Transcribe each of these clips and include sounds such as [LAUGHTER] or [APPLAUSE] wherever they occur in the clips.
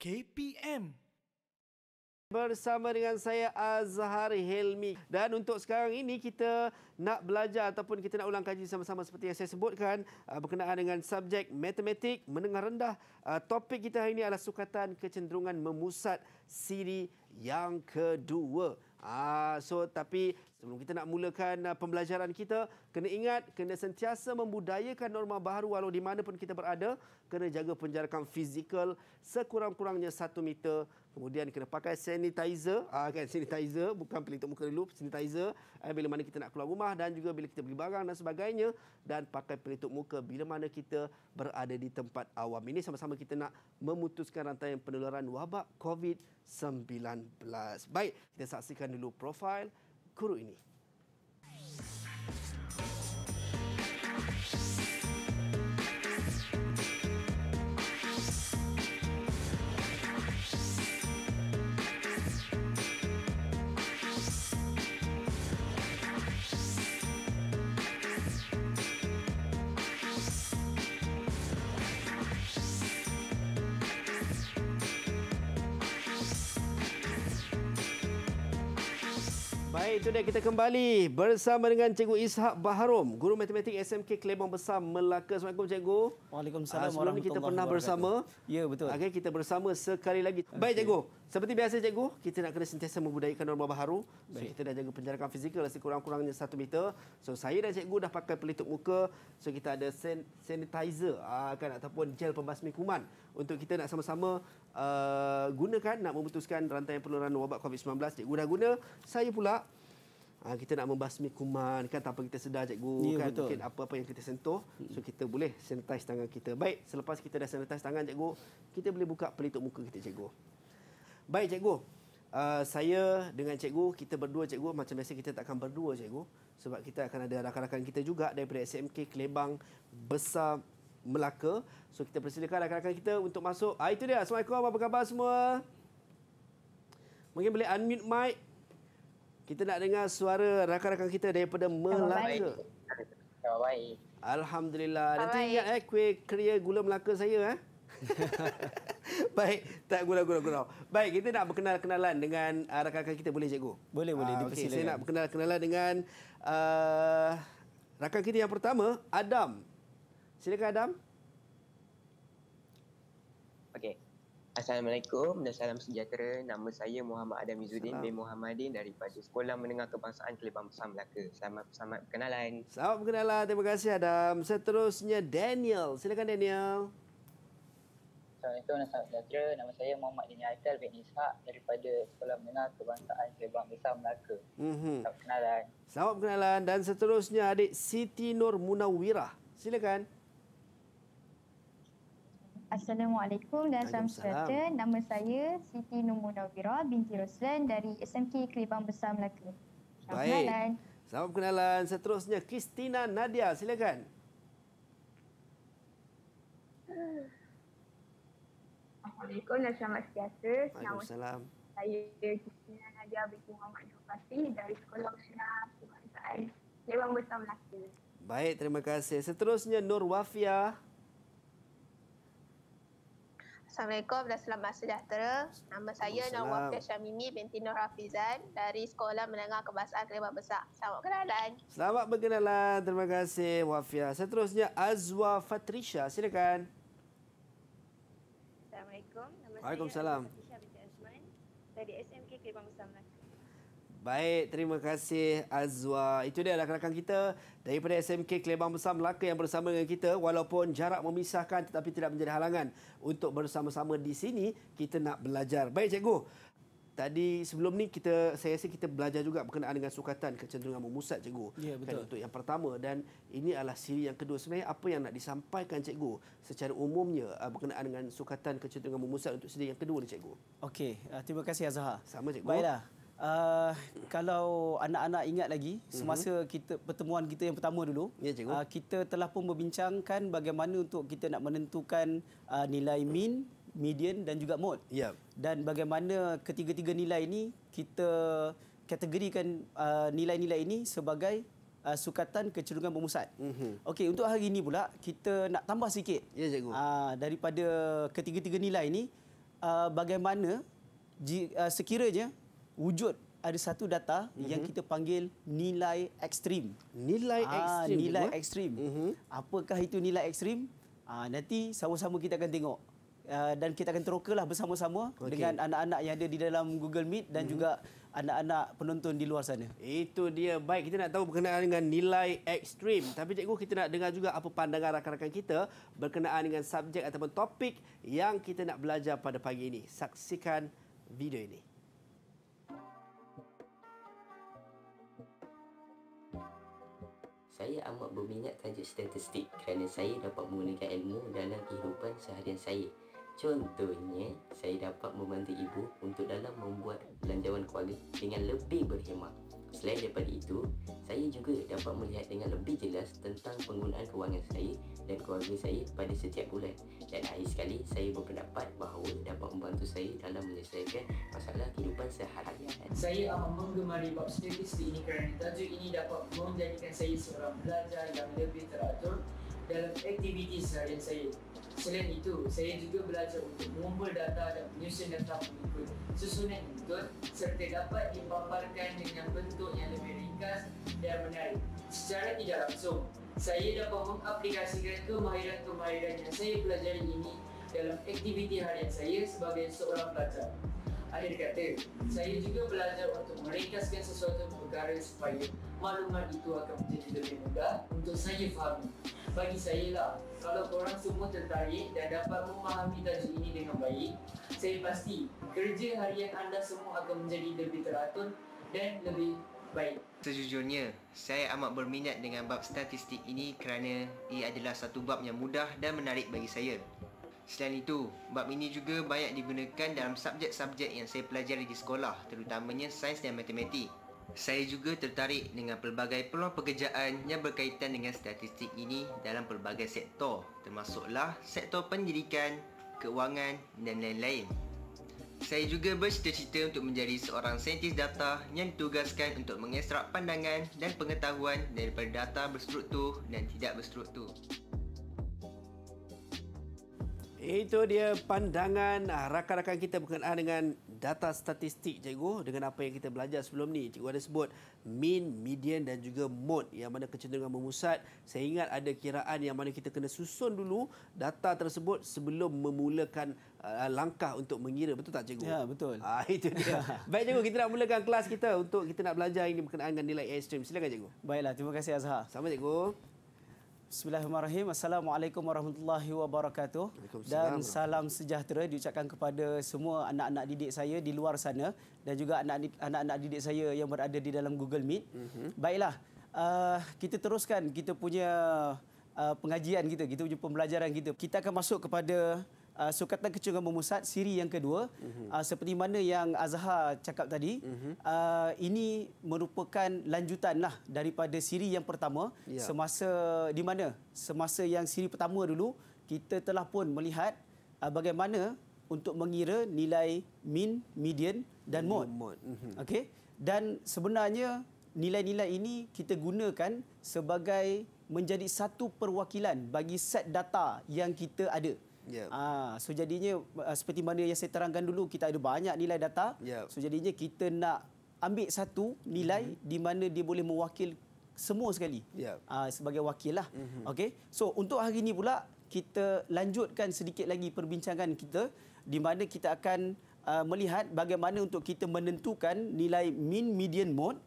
KPM. Bersama dengan saya Azhar Helmi dan untuk sekarang ini kita nak belajar ataupun kita nak ulang kaji sama-sama seperti yang saya sebutkan uh, berkenaan dengan subjek matematik menengah rendah. Uh, topik kita hari ini adalah sukatan kecenderungan memusat siri yang kedua. Ah, so tapi sebelum kita nak mulakan uh, pembelajaran kita, kena ingat kena sentiasa membudayakan norma baru walau di mana pun kita berada, kena jaga penjarakan fizikal sekurang-kurangnya satu meter Kemudian kena pakai sanitizer, uh, kan sanitizer bukan pelitup muka dulu, sanitizer eh, bila mana kita nak keluar rumah dan juga bila kita beli barang dan sebagainya dan pakai pelitup muka bila mana kita berada di tempat awam. Ini sama-sama kita nak memutuskan rantai penularan wabak COVID-19. Baik, kita saksikan dulu profil guru ini. sudah kita kembali bersama dengan Cikgu Ishak Baharum, Guru Matematik SMK Kelabang Besar Melaka. Assalamualaikum Cikgu. Waalaikumsalam. Uh, sebelum ini kita pernah bersama. Ya, betul. Okay, kita bersama sekali lagi. Okay. Baik Cikgu, seperti biasa Cikgu, kita nak kena sentiasa membudayakan norma baharu. So, kita dah jaga penjarakan fizikal lah sekurang-kurangnya satu meter. So, saya dan Cikgu dah pakai pelitup muka. So, kita ada sanitizer uh, kan, ataupun gel pembasmi kuman untuk kita nak sama-sama uh, gunakan nak memutuskan rantai penularan wabak COVID-19. Cikgu dah guna, saya pula Ha, kita nak membasmi kuman kan tanpa kita sedar cikgu ya, kan betul. mungkin apa-apa yang kita sentuh so hmm. kita boleh sanitize tangan kita. Baik, selepas kita dah sanitize tangan cikgu, kita boleh buka pelitup muka kita cikgu. Baik cikgu. Uh, saya dengan cikgu kita berdua cikgu macam biasa kita takkan berdua cikgu sebab kita akan ada rakan-rakan kita juga daripada SMK Kelebang Besar Melaka. So kita persilakan rakan-rakan kita untuk masuk. Ah itu dia. Assalamualaikum. Apa khabar semua? Mungkin boleh unmute mic. Kita nak dengar suara rakan-rakan kita daripada Melaka. Alhamdulillah. Nanti ingat eh, kuih kriya gula Melaka saya. Eh? [LAUGHS] Baik, tak gurau-gurau-gurau. Baik, kita nak berkenal-kenalan dengan ah, rakan-rakan kita. Boleh, Cikgu? Boleh, boleh. Aa, ah, okay, saya nak berkenal-kenalan dengan uh, rakan kita yang pertama, Adam. Silakan, Adam. Adam. Assalamualaikum dan salam sejahtera. Nama saya Muhammad Adam Izzuddin bin Muhammadin daripada Sekolah Menengah Kebangsaan Kelibang Besar Melaka. Selamat, selamat perkenalan. Selamat perkenalan. Terima kasih Adam. Seterusnya Daniel. Silakan Daniel. Assalamualaikum dan salam sejahtera. Nama saya Muhammad Dini Aital bin Ishak daripada Sekolah Menengah Kebangsaan Kelibang Besar Melaka. Mm-hmm. Selamat perkenalan. Selamat perkenalan. Dan seterusnya adik Siti Nur Munawirah. Silakan. Assalamualaikum dan salam sejahtera. Nama saya Siti Nur Nawira binti Roslan dari SMK Kelibang Besar Melaka. Selamat Baik. Kenalan. Selamat kenalan. Seterusnya, Kristina Nadia. Silakan. Assalamualaikum dan selamat sejahtera. Waalaikumsalam. Saya Kristina Nadia binti Muhammad Jokasi dari Sekolah Usia Kebangsaan Kelibang Besar Melaka. Baik, terima kasih. Seterusnya, Nur Wafiah. Assalamualaikum dan selamat sejahtera. Nama saya Nawafia Syamini binti Nur Hafizan dari Sekolah Menengah Kebangsaan Kelibat Besar. Selamat kenalan. Selamat berkenalan. Terima kasih Wafia. Seterusnya Azwa Fatrisha. Silakan. Assalamualaikum. Nama Waalaikumsalam. saya Fatrisha binti Azman dari SMK Kelibat Besar Melaka. Baik, terima kasih Azwa. Itu dia lah rakan-rakan kita daripada SMK Kelebang Besar Melaka yang bersama dengan kita walaupun jarak memisahkan tetapi tidak menjadi halangan untuk bersama-sama di sini kita nak belajar. Baik cikgu. Tadi sebelum ni kita saya rasa kita belajar juga berkenaan dengan sukatan kecenderungan memusat cikgu. Ya, betul. Kan, untuk yang pertama dan ini adalah siri yang kedua sebenarnya apa yang nak disampaikan cikgu secara umumnya uh, berkenaan dengan sukatan kecenderungan memusat untuk siri yang kedua ni cikgu. Okey, uh, terima kasih Azhar. Sama cikgu. Baiklah. Uh, kalau anak-anak ingat lagi mhm. semasa kita pertemuan kita yang pertama dulu ya, Uh, kita telah pun membincangkan bagaimana untuk kita nak menentukan uh, nilai min, median dan juga mod. Ya. Dan bagaimana ketiga-tiga nilai ini kita kategorikan nilai-nilai uh, ini sebagai uh, sukatan kecenderungan bermusat. Mhm. Okey, untuk hari ini pula kita nak tambah sikit. Ya cikgu. Uh, daripada ketiga-tiga nilai ini uh, bagaimana uh, sekiranya wujud ada satu data mm -hmm. yang mhm. kita panggil nilai ekstrim. Nilai ah, ekstrim. Ah, nilai juga. ekstrim. Mm -hmm. Apakah itu nilai ekstrim? Ah, nanti sama-sama kita akan tengok. Uh, dan kita akan terokalah bersama-sama okay. dengan anak-anak yang ada di dalam Google Meet dan mm -hmm. juga anak-anak penonton di luar sana. Itu dia. Baik, kita nak tahu berkenaan dengan nilai ekstrim. Tapi cikgu, kita nak dengar juga apa pandangan rakan-rakan kita berkenaan dengan subjek ataupun topik yang kita nak belajar pada pagi ini. Saksikan video ini. Saya amat berminat tajuk statistik kerana saya dapat menggunakan ilmu dalam kehidupan seharian saya. Contohnya, saya dapat membantu ibu untuk dalam membuat belanjawan keluarga dengan lebih berhemat. Selain daripada itu, saya juga dapat melihat dengan lebih jelas tentang penggunaan kewangan saya dan keluarga saya pada setiap bulan dan akhir sekali saya berpendapat bahawa dapat membantu saya dalam menyelesaikan masalah kehidupan sehari-hari. Saya amat menggemari bab statistik ini kerana tajuk ini dapat menjadikan saya seorang pelajar yang lebih teratur dalam aktiviti seharian saya. Selain itu, saya juga belajar untuk mengumpul data dan menyusun data pengumpul, susunan input serta dapat dipaparkan dengan bentuk yang lebih ringkas dan menarik. Secara tidak langsung, saya dapat mengaplikasikan kemahiran-kemahiran yang saya pelajari ini dalam aktiviti harian saya sebagai seorang pelajar. Akhir kata, saya juga belajar untuk meringkaskan sesuatu perkara supaya maklumat itu akan menjadi lebih mudah untuk saya fahami bagi saya lah kalau korang semua tertarik dan dapat memahami tajuk ini dengan baik saya pasti kerja harian anda semua akan menjadi lebih teratur dan lebih baik Sejujurnya, saya amat berminat dengan bab statistik ini kerana ia adalah satu bab yang mudah dan menarik bagi saya. Selain itu, bab ini juga banyak digunakan dalam subjek-subjek yang saya pelajari di sekolah, terutamanya sains dan matematik. Saya juga tertarik dengan pelbagai peluang pekerjaan yang berkaitan dengan statistik ini dalam pelbagai sektor termasuklah sektor pendidikan, keuangan dan lain-lain. Saya juga bercita-cita untuk menjadi seorang saintis data yang ditugaskan untuk mengekstrak pandangan dan pengetahuan daripada data berstruktur dan tidak berstruktur. Itu dia pandangan ah, rakan-rakan kita berkenaan dengan data statistik cikgu dengan apa yang kita belajar sebelum ni. Cikgu ada sebut mean, median dan juga mode yang mana kecenderungan memusat. Saya ingat ada kiraan yang mana kita kena susun dulu data tersebut sebelum memulakan uh, langkah untuk mengira. Betul tak cikgu? Ya, betul. [LAUGHS] Ah, itu dia. Baik cikgu, kita nak mulakan kelas kita untuk kita nak belajar ini berkenaan dengan nilai extreme. Silakan cikgu. Baiklah, terima kasih Azhar. Sama cikgu. Bismillahirrahmanirrahim. Assalamualaikum warahmatullahi wabarakatuh. Dan salam sejahtera diucapkan kepada semua anak-anak didik saya di luar sana dan juga anak-anak didik saya yang berada di dalam Google Meet. Mm-hmm. Baiklah, uh, kita teruskan kita punya uh, pengajian kita, kita punya pembelajaran kita. Kita akan masuk kepada uh, sukatan kecungan memusat siri yang kedua mm -hmm. uh, seperti mana yang Azhar cakap tadi mm -hmm. uh, ini merupakan lanjutan lah daripada siri yang pertama yeah. semasa di mana semasa yang siri pertama dulu kita telah pun melihat uh, bagaimana untuk mengira nilai min median dan mod, mm -hmm. mod. dan sebenarnya nilai-nilai ini kita gunakan sebagai menjadi satu perwakilan bagi set data yang kita ada. Yeah. Ah, so jadinya ah, seperti mana yang saya terangkan dulu kita ada banyak nilai data. Yeah. So jadinya kita nak ambil satu nilai mm -hmm. di mana dia boleh mewakil semua sekali. Yeah. Ah, sebagai wakil lah. Mm -hmm. Okey. So untuk hari ini pula kita lanjutkan sedikit lagi perbincangan kita di mana kita akan uh, melihat bagaimana untuk kita menentukan nilai mean median mode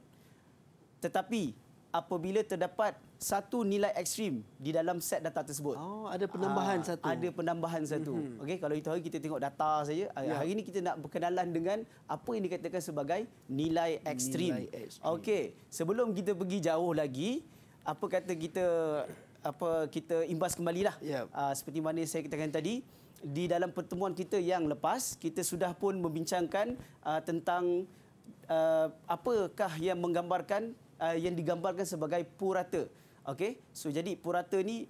tetapi apabila terdapat satu nilai ekstrim di dalam set data tersebut. Oh, ada penambahan ha, satu. Ada penambahan satu. Mm-hmm. Okey, kalau itu hari kita tengok data saja. Yeah. Ya. Hari ini kita nak berkenalan dengan apa yang dikatakan sebagai nilai ekstrim. ekstrim. Okey, sebelum kita pergi jauh lagi, apa kata kita apa kita imbas kembalilah. Yeah. Ya. Ha, seperti mana saya katakan tadi, di dalam pertemuan kita yang lepas, kita sudah pun membincangkan uh, tentang uh, apakah yang menggambarkan Uh, yang digambarkan sebagai purata. Okey. So jadi purata ni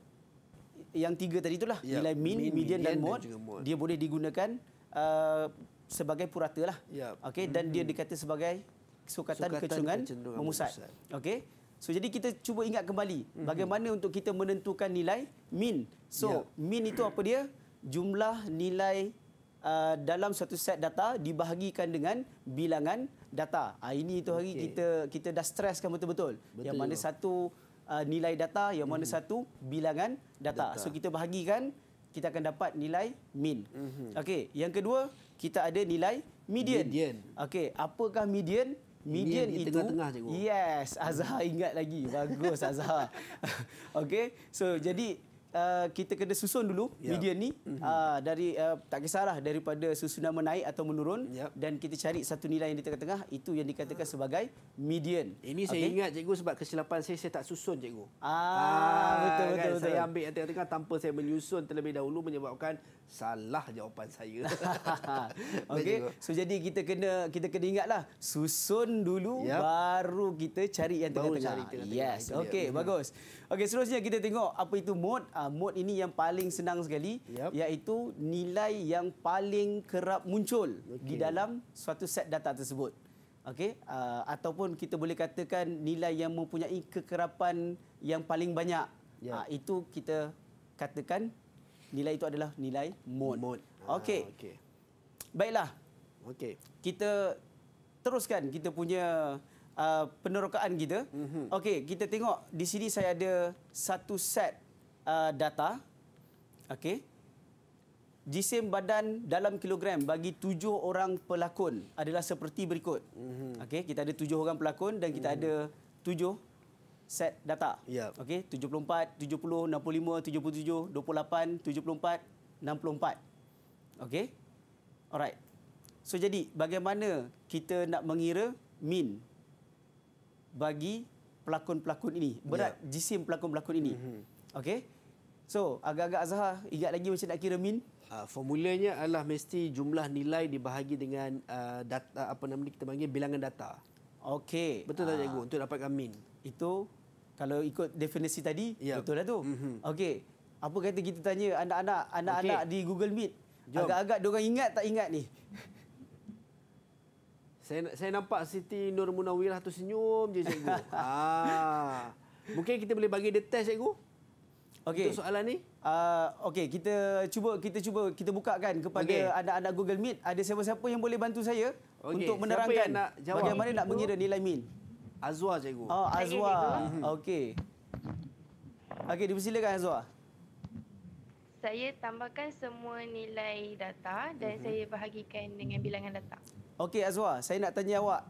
yang tiga tadi itulah ya, nilai min, min median dan, mod, dan mod dia boleh digunakan uh, sebagai purata lah. Ya. Okey dan hmm. dia dikata sebagai sukatan, sukatan kecungan memusat. Okey. So jadi kita cuba ingat kembali hmm. bagaimana untuk kita menentukan nilai min. So ya. min itu apa dia? Jumlah nilai Uh, dalam satu set data dibahagikan dengan bilangan data. Uh, ini itu hari okay. kita kita dah stresskan betul-betul. Betul yang mana juga. satu uh, nilai data yang mana mm-hmm. satu bilangan data. data. So kita bahagikan kita akan dapat nilai min. Mm-hmm. Okey, yang kedua kita ada nilai median. median. Okey, apakah median? Median, itu tengah-tengah Yes, Azhar ingat lagi. Bagus Azhar. [LAUGHS] Okey, so jadi uh, kita kena susun dulu yep. Ya. media ni mm -hmm. uh, dari uh, tak kisahlah daripada susunan menaik atau menurun yep. Ya. dan kita cari satu nilai yang di tengah-tengah itu yang dikatakan sebagai median. Ini saya okay. ingat cikgu sebab kesilapan saya saya tak susun cikgu. Ah, ah betul, kan betul betul saya ambil yang tengah-tengah tanpa saya menyusun terlebih dahulu menyebabkan salah jawapan saya. [LAUGHS] Okay, so jadi kita kena kita kena ingatlah susun dulu yep. baru kita cari yang tengah-tengah. Yes. Okey, yeah. Mm-hmm. bagus. Okey, seterusnya kita tengok apa itu mod. Uh, ah, mod ini yang paling senang sekali yep. iaitu nilai yang paling kerap muncul okay. di dalam suatu set data tersebut. Okey, uh, ataupun kita boleh katakan nilai yang mempunyai kekerapan yang paling banyak. Yep. Uh, ah, itu kita katakan Nilai itu adalah nilai mode. mode. Ah, okey. Ha, okay. Baiklah. Okey. Kita teruskan kita punya uh, penerokaan kita. Mm -hmm. Okey, kita tengok di sini saya ada satu set uh, data. Okey. Jisim badan dalam kilogram bagi tujuh orang pelakon adalah seperti berikut. Mm -hmm. Okey, kita ada tujuh orang pelakon dan kita mm -hmm. ada tujuh set data. Ya. Okey, 74, 70, 65, 77, 28, 74, 64. Okey? Alright. So jadi bagaimana kita nak mengira mean bagi pelakon-pelakon ini, berat ya. jisim pelakon-pelakon ini. Mm-hmm. Okey. So, agak-agak Azhar ingat lagi macam nak kira mean? Uh, ah, formulanya adalah mesti jumlah nilai dibahagi dengan uh, data apa nama ni kita panggil bilangan data. Okey. Betul tak uh, cikgu untuk dapatkan mean? Itu kalau ikut definisi tadi yep. Ya. betul lah tu. Mm-hmm. Okey. Apa kata kita tanya anak-anak anak-anak okay. di Google Meet? Agak-agak dia ingat tak ingat ni. Saya saya nampak Siti Nur Munawirah tu senyum je cikgu. [LAUGHS] ah. Mungkin kita boleh bagi dia test cikgu. Okey. Untuk soalan ni? Ah uh, okey kita cuba kita cuba kita bukakan kepada okay. anak-anak Google Meet ada siapa-siapa yang boleh bantu saya okay. untuk menerangkan bagaimana nak mengira nilai min. Azwa cikgu. Oh, Azwa. Hmm. Okey. Okey, dipersilakan Azwa. Saya tambahkan semua nilai data dan mm -hmm. saya bahagikan dengan bilangan data. Okey, Azwa. Saya nak tanya awak.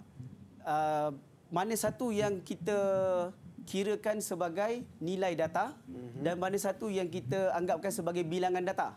Uh, mana satu yang kita kirakan sebagai nilai data mm -hmm. dan mana satu yang kita anggapkan sebagai bilangan data?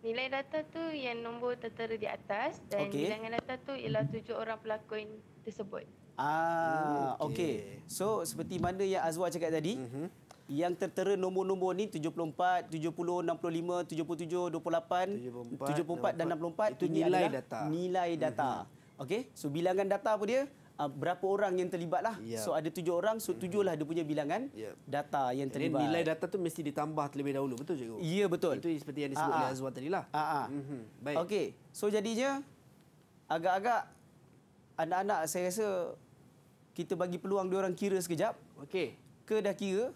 Nilai data tu yang nombor tertera di atas dan okay. bilangan data tu ialah tujuh orang pelakon tersebut. Ah, okey. Okay. So seperti mana yang Azwa cakap tadi, mm-hmm. yang tertera nombor-nombor ni 74, 70, 65, 77, 28, 74, 74 dan 64 itu nilai itu ni data. nilai mhm. data. Mm-hmm. Okey. So bilangan data apa dia? Uh, berapa orang yang terlibatlah. Yeah. So ada tujuh orang, so mhm. tujuhlah mm dia punya bilangan yeah. data yang terlibat. Jadi nilai data tu mesti ditambah terlebih dahulu, betul cikgu? Ya, yeah, betul. Itu seperti yang disebut ah, oleh ah. Azwar tadi lah. Mm-hmm. Baik. Okey. So jadinya agak-agak anak-anak saya rasa kita bagi peluang dia orang kira sekejap. Okey. Ke dah kira?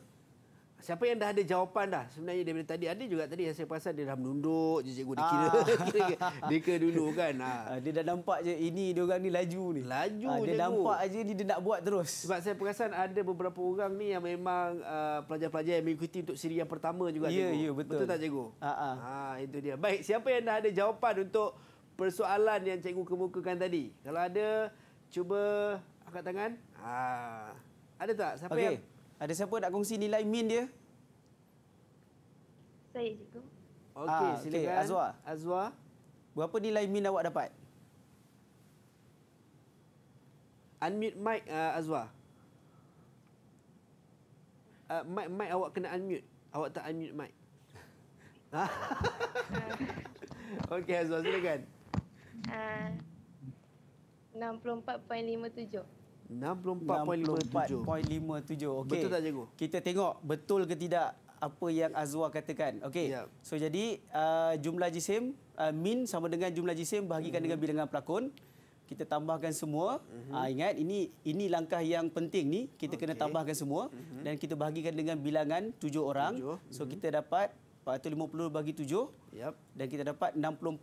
Siapa yang dah ada jawapan dah sebenarnya dia tadi? Ada juga tadi yang saya perasan dia dah menunduk je cikgu. Dia kira, ah. [LAUGHS] kira, kira, dia kira dulu kan. Ah. ah. Dia dah nampak je ini dia orang ni laju ni. Laju ah, dia cikgu. nampak je ni dia nak buat terus. Sebab saya perasan ada beberapa orang ni yang memang ah, pelajar-pelajar uh, yang mengikuti untuk siri yang pertama juga yeah, cikgu. yeah, betul. Betul tak cikgu? Ha, ah, ah. ah, itu dia. Baik, siapa yang dah ada jawapan untuk persoalan yang cikgu kemukakan tadi? Kalau ada, cuba angkat tangan. Ah. Ada tak siapa okay. yang Ada siapa nak kongsi nilai min dia? Saya cikgu. Okey, ah, silakan. Okay. Azwa. Azwa. Berapa nilai min awak dapat? Unmute mic uh, Azwa. Uh, mic mic awak kena unmute. Awak tak unmute mic. [LAUGHS] Okey Azwa silakan. Ah, uh, 64.57. 64.57. Okay. Betul tak cikgu? Kita tengok betul ke tidak apa yang Azwa katakan. Okey. Yeah. So jadi uh, jumlah jisim uh, min sama dengan jumlah jisim bahagikan hmm dengan mhm. bilangan pelakon. Kita tambahkan semua. Mm-hmm. Uh, ingat ini ini langkah yang penting ni. Kita okay. kena tambahkan semua mm-hmm. dan kita bahagikan dengan bilangan tujuh orang. 7. Mm-hmm. So mhm. kita dapat 450 bagi tujuh Yep. Dan kita dapat 64.57.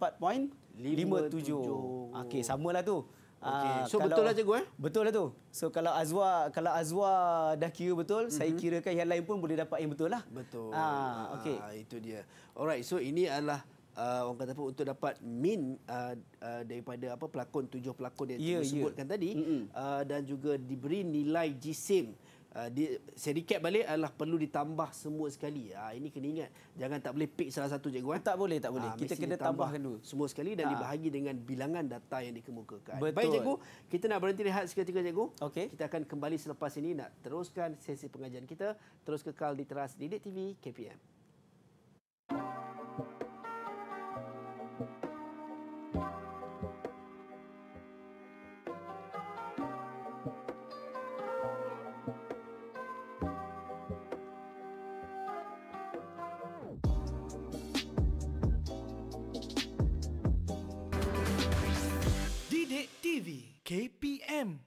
Okey, samalah tu. Okay. Ah, so kalau, betul lah cikgu eh? Betul lah tu. So kalau Azwa kalau Azwa dah kira betul, mm-hmm. saya kirakan yang lain pun boleh dapat yang betul lah. Betul. Ha, ah, okay. ha, ah, itu dia. Alright, so ini adalah uh, orang kata apa untuk dapat min uh, uh, daripada apa pelakon tujuh pelakon yang yeah, disebutkan ya. yeah. tadi mm-hmm. uh, dan juga diberi nilai Gsim. Ah, di, saya recap balik adalah perlu ditambah semua sekali. Ha, ini kena ingat. Jangan tak boleh pick salah satu cikgu. Kan? Tak boleh, tak boleh. Ha, kita kena tambah dulu. Semua sekali dan ha. dibahagi dengan bilangan data yang dikemukakan. Betul. Baik cikgu, kita nak berhenti rehat seketika cikgu. Okay. Kita akan kembali selepas ini nak teruskan sesi pengajian kita. Terus kekal di teras Didik TV KPM. KPM.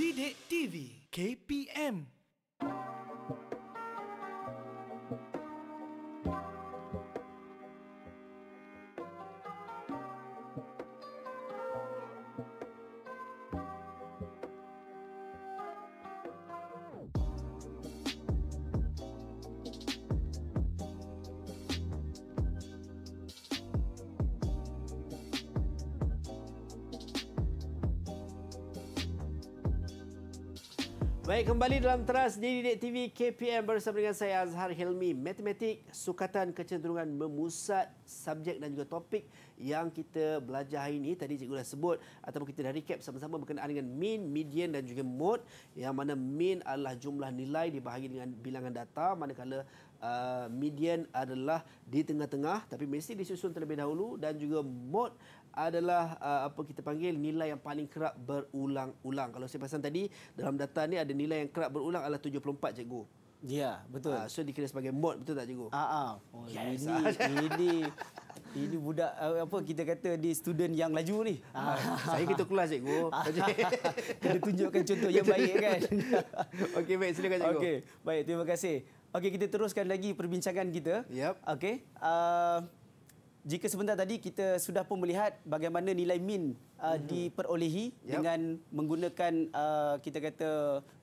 Didik TV KPM. kembali dalam teras di Didik TV KPM bersama dengan saya Azhar Helmi. Matematik, sukatan kecenderungan memusat subjek dan juga topik yang kita belajar hari ini. Tadi cikgu dah sebut ataupun kita dah recap sama-sama berkenaan dengan mean, median dan juga mode. Yang mana mean adalah jumlah nilai dibahagi dengan bilangan data. Manakala uh, median adalah di tengah-tengah tapi mesti disusun terlebih dahulu. Dan juga mode adalah uh, apa kita panggil nilai yang paling kerap berulang-ulang. Kalau saya pasang tadi, dalam data ni ada nilai yang kerap berulang adalah 74 cikgu. Ya, yeah, betul. Uh, so dikira sebagai mod betul tak cikgu? Ah, uh-huh. oh, yes. ini [LAUGHS] ini ini budak uh, apa kita kata di student yang laju ni. uh Saya kita kelas cikgu. [LAUGHS] [LAUGHS] kita tunjukkan contoh yang baik kan. Okey baik silakan cikgu. Okey, baik terima kasih. Okey kita teruskan lagi perbincangan kita. Yep. Okey. Uh, jika sebentar tadi kita sudah pun melihat bagaimana nilai min uh, mm-hmm. diperolehi yep. dengan menggunakan uh, kita kata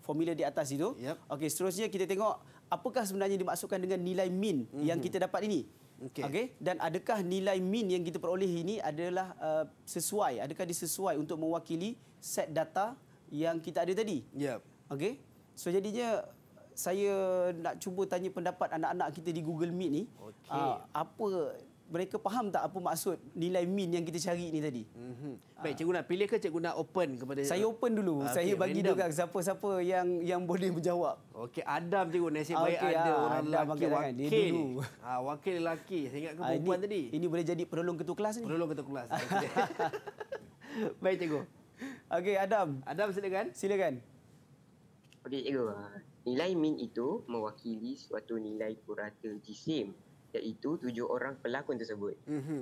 formula di atas itu. Yep. Okey, seterusnya kita tengok apakah sebenarnya dimaksudkan dengan nilai min mm-hmm. yang kita dapat ini. Okey. Okay? Dan adakah nilai min yang kita peroleh ini adalah uh, sesuai, adakah disesuai untuk mewakili set data yang kita ada tadi? Yep. Okey. So jadinya saya nak cuba tanya pendapat anak-anak kita di Google Meet ni. Okay. Uh, apa mereka faham tak apa maksud nilai min yang kita cari ni tadi. Mm-hmm. Baik, cikgu nak pilih ke cikgu nak open kepada Saya open dulu. Okay, ah, saya bagi dekat siapa-siapa yang yang boleh menjawab. Okey, Adam cikgu nasib okay, baik ah, ada orang Adam lelaki wakil. Kan. Dia dulu. Ah, wakil lelaki. Saya ingat ke ah, perempuan ini, tadi. Ini boleh jadi penolong ketua kelas ni. Penolong ketua kelas. [LAUGHS] baik cikgu. Okey, Adam. Adam silakan. Silakan. Okey, cikgu. Nilai min itu mewakili suatu nilai purata jisim iaitu tujuh orang pelakon tersebut. Mm-hmm.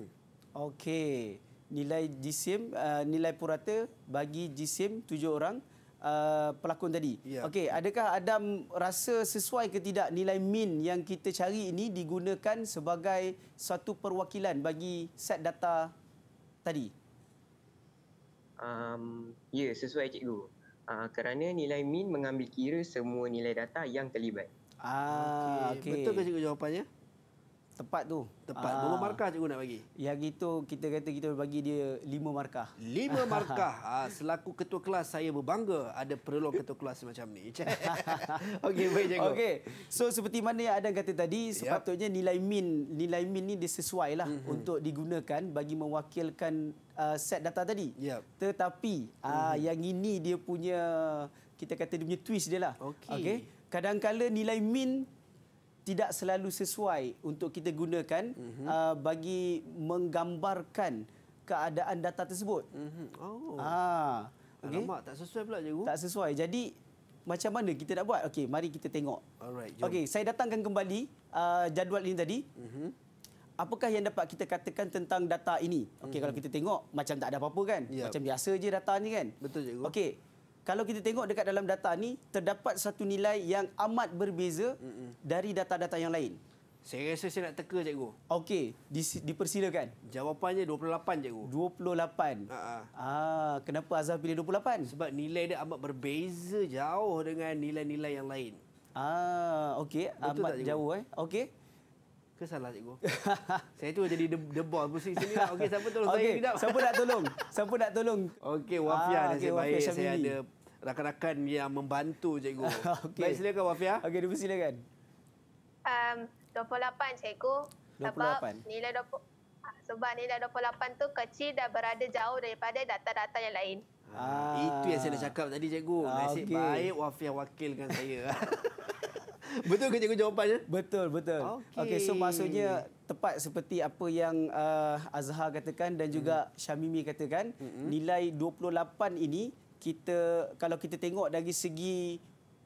Okey, nilai jisim, uh, nilai purata bagi jisim tujuh orang uh, pelakon tadi. Yeah. Okey, adakah Adam rasa sesuai ke tidak nilai min yang kita cari ini digunakan sebagai satu perwakilan bagi set data tadi? Um, ya, yeah, sesuai cikgu. Uh, kerana nilai min mengambil kira semua nilai data yang terlibat. Ah, okay. Okay. Betul ke cikgu jawapannya? Tempat tu. Tepat. Berapa ah. markah cikgu nak bagi? Ya gitu, kita kata kita bagi dia lima markah. Lima [LAUGHS] markah. uh, selaku ketua kelas saya berbangga ada perlu ketua kelas macam ni. [LAUGHS] Okey, baik cikgu. Okey. So seperti mana yang ada kata tadi, sepatutnya nilai min nilai min ni disesuailah mm -hmm. untuk digunakan bagi mewakilkan uh, set data tadi. Yep. Tetapi mm -hmm. yang ini dia punya kita kata dia punya twist dia lah. Okey. Okay? Kadang-kadang nilai min tidak selalu sesuai untuk kita gunakan mm -hmm. uh, bagi menggambarkan keadaan data tersebut. Mm -hmm. Oh. Ah. Okay. Alamak, tak sesuai pula cikgu. Tak sesuai. Jadi macam mana kita nak buat? Okey, mari kita tengok. Alright. Okey, saya datangkan kembali uh, jadual ini tadi. Mm -hmm. Apakah yang dapat kita katakan tentang data ini? Okey, mm -hmm. kalau kita tengok macam tak ada apa-apa kan? Yep. Ya. Macam biasa je data ni kan? Betul cikgu. Okey kalau kita tengok dekat dalam data ni terdapat satu nilai yang amat berbeza mm-hmm. dari data-data yang lain. Saya rasa saya nak teka cikgu. Okey, di, dipersilakan. Jawapannya 28 cikgu. 28. Ha ah. kenapa Azhar pilih 28? Sebab nilai dia amat berbeza jauh dengan nilai-nilai yang lain. Ah, okey, amat tak, jauh eh. Okey, ke salah cikgu? [LAUGHS] saya tu jadi the, the boss pun sini lah. Okey, siapa tolong okay. saya? Okey, siapa nak tolong? Siapa nak tolong? Okey, Wafia ah, nasib okay, baik. Syamili. Saya ada rakan-rakan yang membantu cikgu. [LAUGHS] okay. Baik, silakan Wafia. Okey, dia silakan. Um, 28 cikgu. 28. Sebab nilai 20, ah, sebab nilai 28 tu kecil dan berada jauh daripada data-data yang lain. Ah. Itu yang saya nak cakap tadi cikgu. Ah, Nasib okay. baik Wafia wakilkan saya. [LAUGHS] [LAUGHS] betul ke cikgu jawapannya? Betul, betul. Okey, okay, so maksudnya tepat seperti apa yang uh, Azhar katakan dan juga mm. Syamimi katakan, mm -hmm. nilai 28 ini kita kalau kita tengok dari segi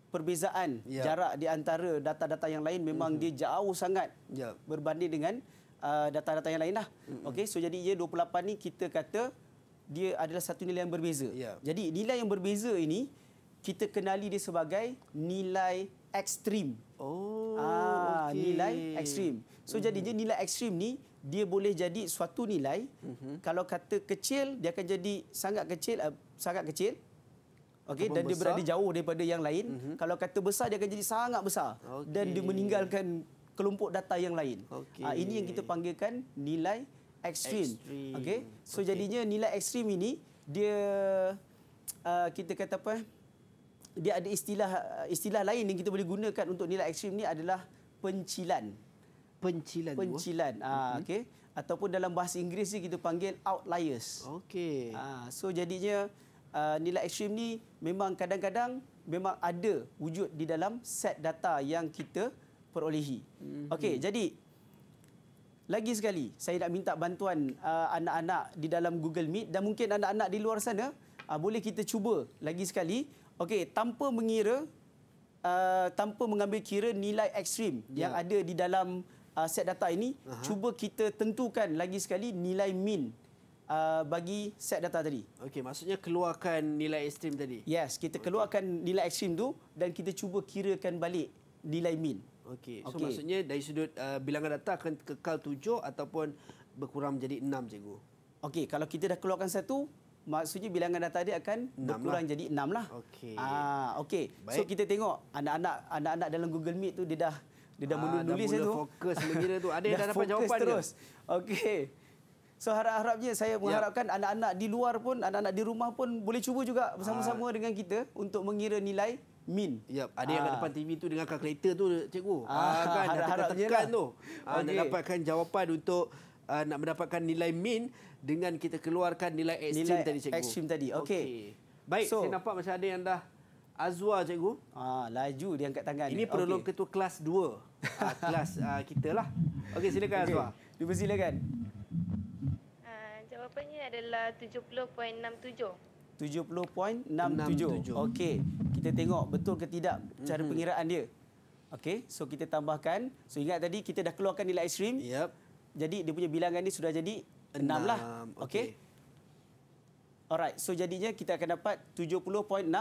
perbezaan yeah. jarak di antara data-data yang lain memang mm -hmm. dia jauh sangat yeah. berbanding dengan uh, data-data uh, yang lain Mm -hmm. Okey, so jadi ia 28 ini kita kata dia adalah satu nilai yang berbeza. Yeah. Jadi nilai yang berbeza ini kita kenali dia sebagai nilai ekstrim. Oh, ah, okay. Nilai ekstrim. So, mm -hmm. jadinya mhm. nilai ekstrim ni, dia boleh jadi suatu nilai. Mm -hmm. Kalau kata kecil, dia akan jadi sangat kecil. Uh, sangat kecil. Okay, dan dia berada jauh daripada yang lain. Mm -hmm. Kalau kata besar, dia akan jadi sangat besar. Okay. Dan dia meninggalkan kelompok data yang lain. Okay. Ah, ini yang kita panggilkan nilai ekstrim. Okay? So, okay. jadinya nilai ekstrim ini, dia uh, kita kata apa dia ada istilah istilah lain yang kita boleh gunakan untuk nilai ekstrim ni adalah pencilan. Pencilan. Ah? Pencilan. Ha, mm-hmm. Okey. Ataupun dalam bahasa Inggeris ni kita panggil outliers. Okey. Ha, so jadinya uh, nilai ekstrim ni memang kadang-kadang memang ada wujud di dalam set data yang kita perolehi. Mm-hmm. Okey. Jadi lagi sekali saya nak minta bantuan uh, anak-anak di dalam Google Meet dan mungkin anak-anak di luar sana uh, boleh kita cuba lagi sekali Okey, tanpa mengira, uh, tanpa mengambil kira nilai ekstrim yeah. yang ada di dalam uh, set data ini, uh-huh. cuba kita tentukan lagi sekali nilai min uh, bagi set data tadi. Okey, maksudnya keluarkan nilai ekstrim tadi. Yes, kita okay. keluarkan nilai ekstrim tu dan kita cuba kirakan balik nilai min. Okey, so okay. maksudnya dari sudut uh, bilangan data akan kekal 7 ataupun berkurang menjadi 6, cikgu? Okey, kalau kita dah keluarkan satu, maksudnya bilangan data dia akan berkurang lah. jadi enam lah. Okay. Ah, okey. So kita tengok anak-anak anak-anak dalam Google Meet tu dia dah dia dah ah, mula nulis dah mula fokus tu. tu. Ada [LAUGHS] yang dah, dapat jawapan terus. Okay. So harap-harapnya saya ya. mengharapkan anak-anak di luar pun, anak-anak di rumah pun boleh cuba juga bersama-sama ah. dengan kita untuk mengira nilai min. Ya, ada yang kat ah. depan TV tu dengan kalkulator tu cikgu. Ah kan, harap-harapnya tekan lah. tu. Okay. nak dapatkan jawapan untuk nak mendapatkan nilai min dengan kita keluarkan nilai ekstrim nilai tadi cikgu. Ekstrim tadi. Okey. Okay. Baik, so, saya nampak macam ada yang dah Azwa cikgu. Ah, laju dia angkat tangan. Ini perlu okay. ketua kelas 2. ah, [LAUGHS] kelas ah, kita lah. Okey, silakan okay. Azwa. Cuba silakan. Uh, jawapannya adalah 70.67. 70.67. Okey. Kita tengok betul ke tidak mm-hmm. pengiraan dia. Okey, so kita tambahkan. So ingat tadi kita dah keluarkan nilai ekstrim. Yep. Jadi dia punya bilangan ni sudah jadi Enam lah. Okey. Okay. Alright, so jadinya kita akan dapat 70.67.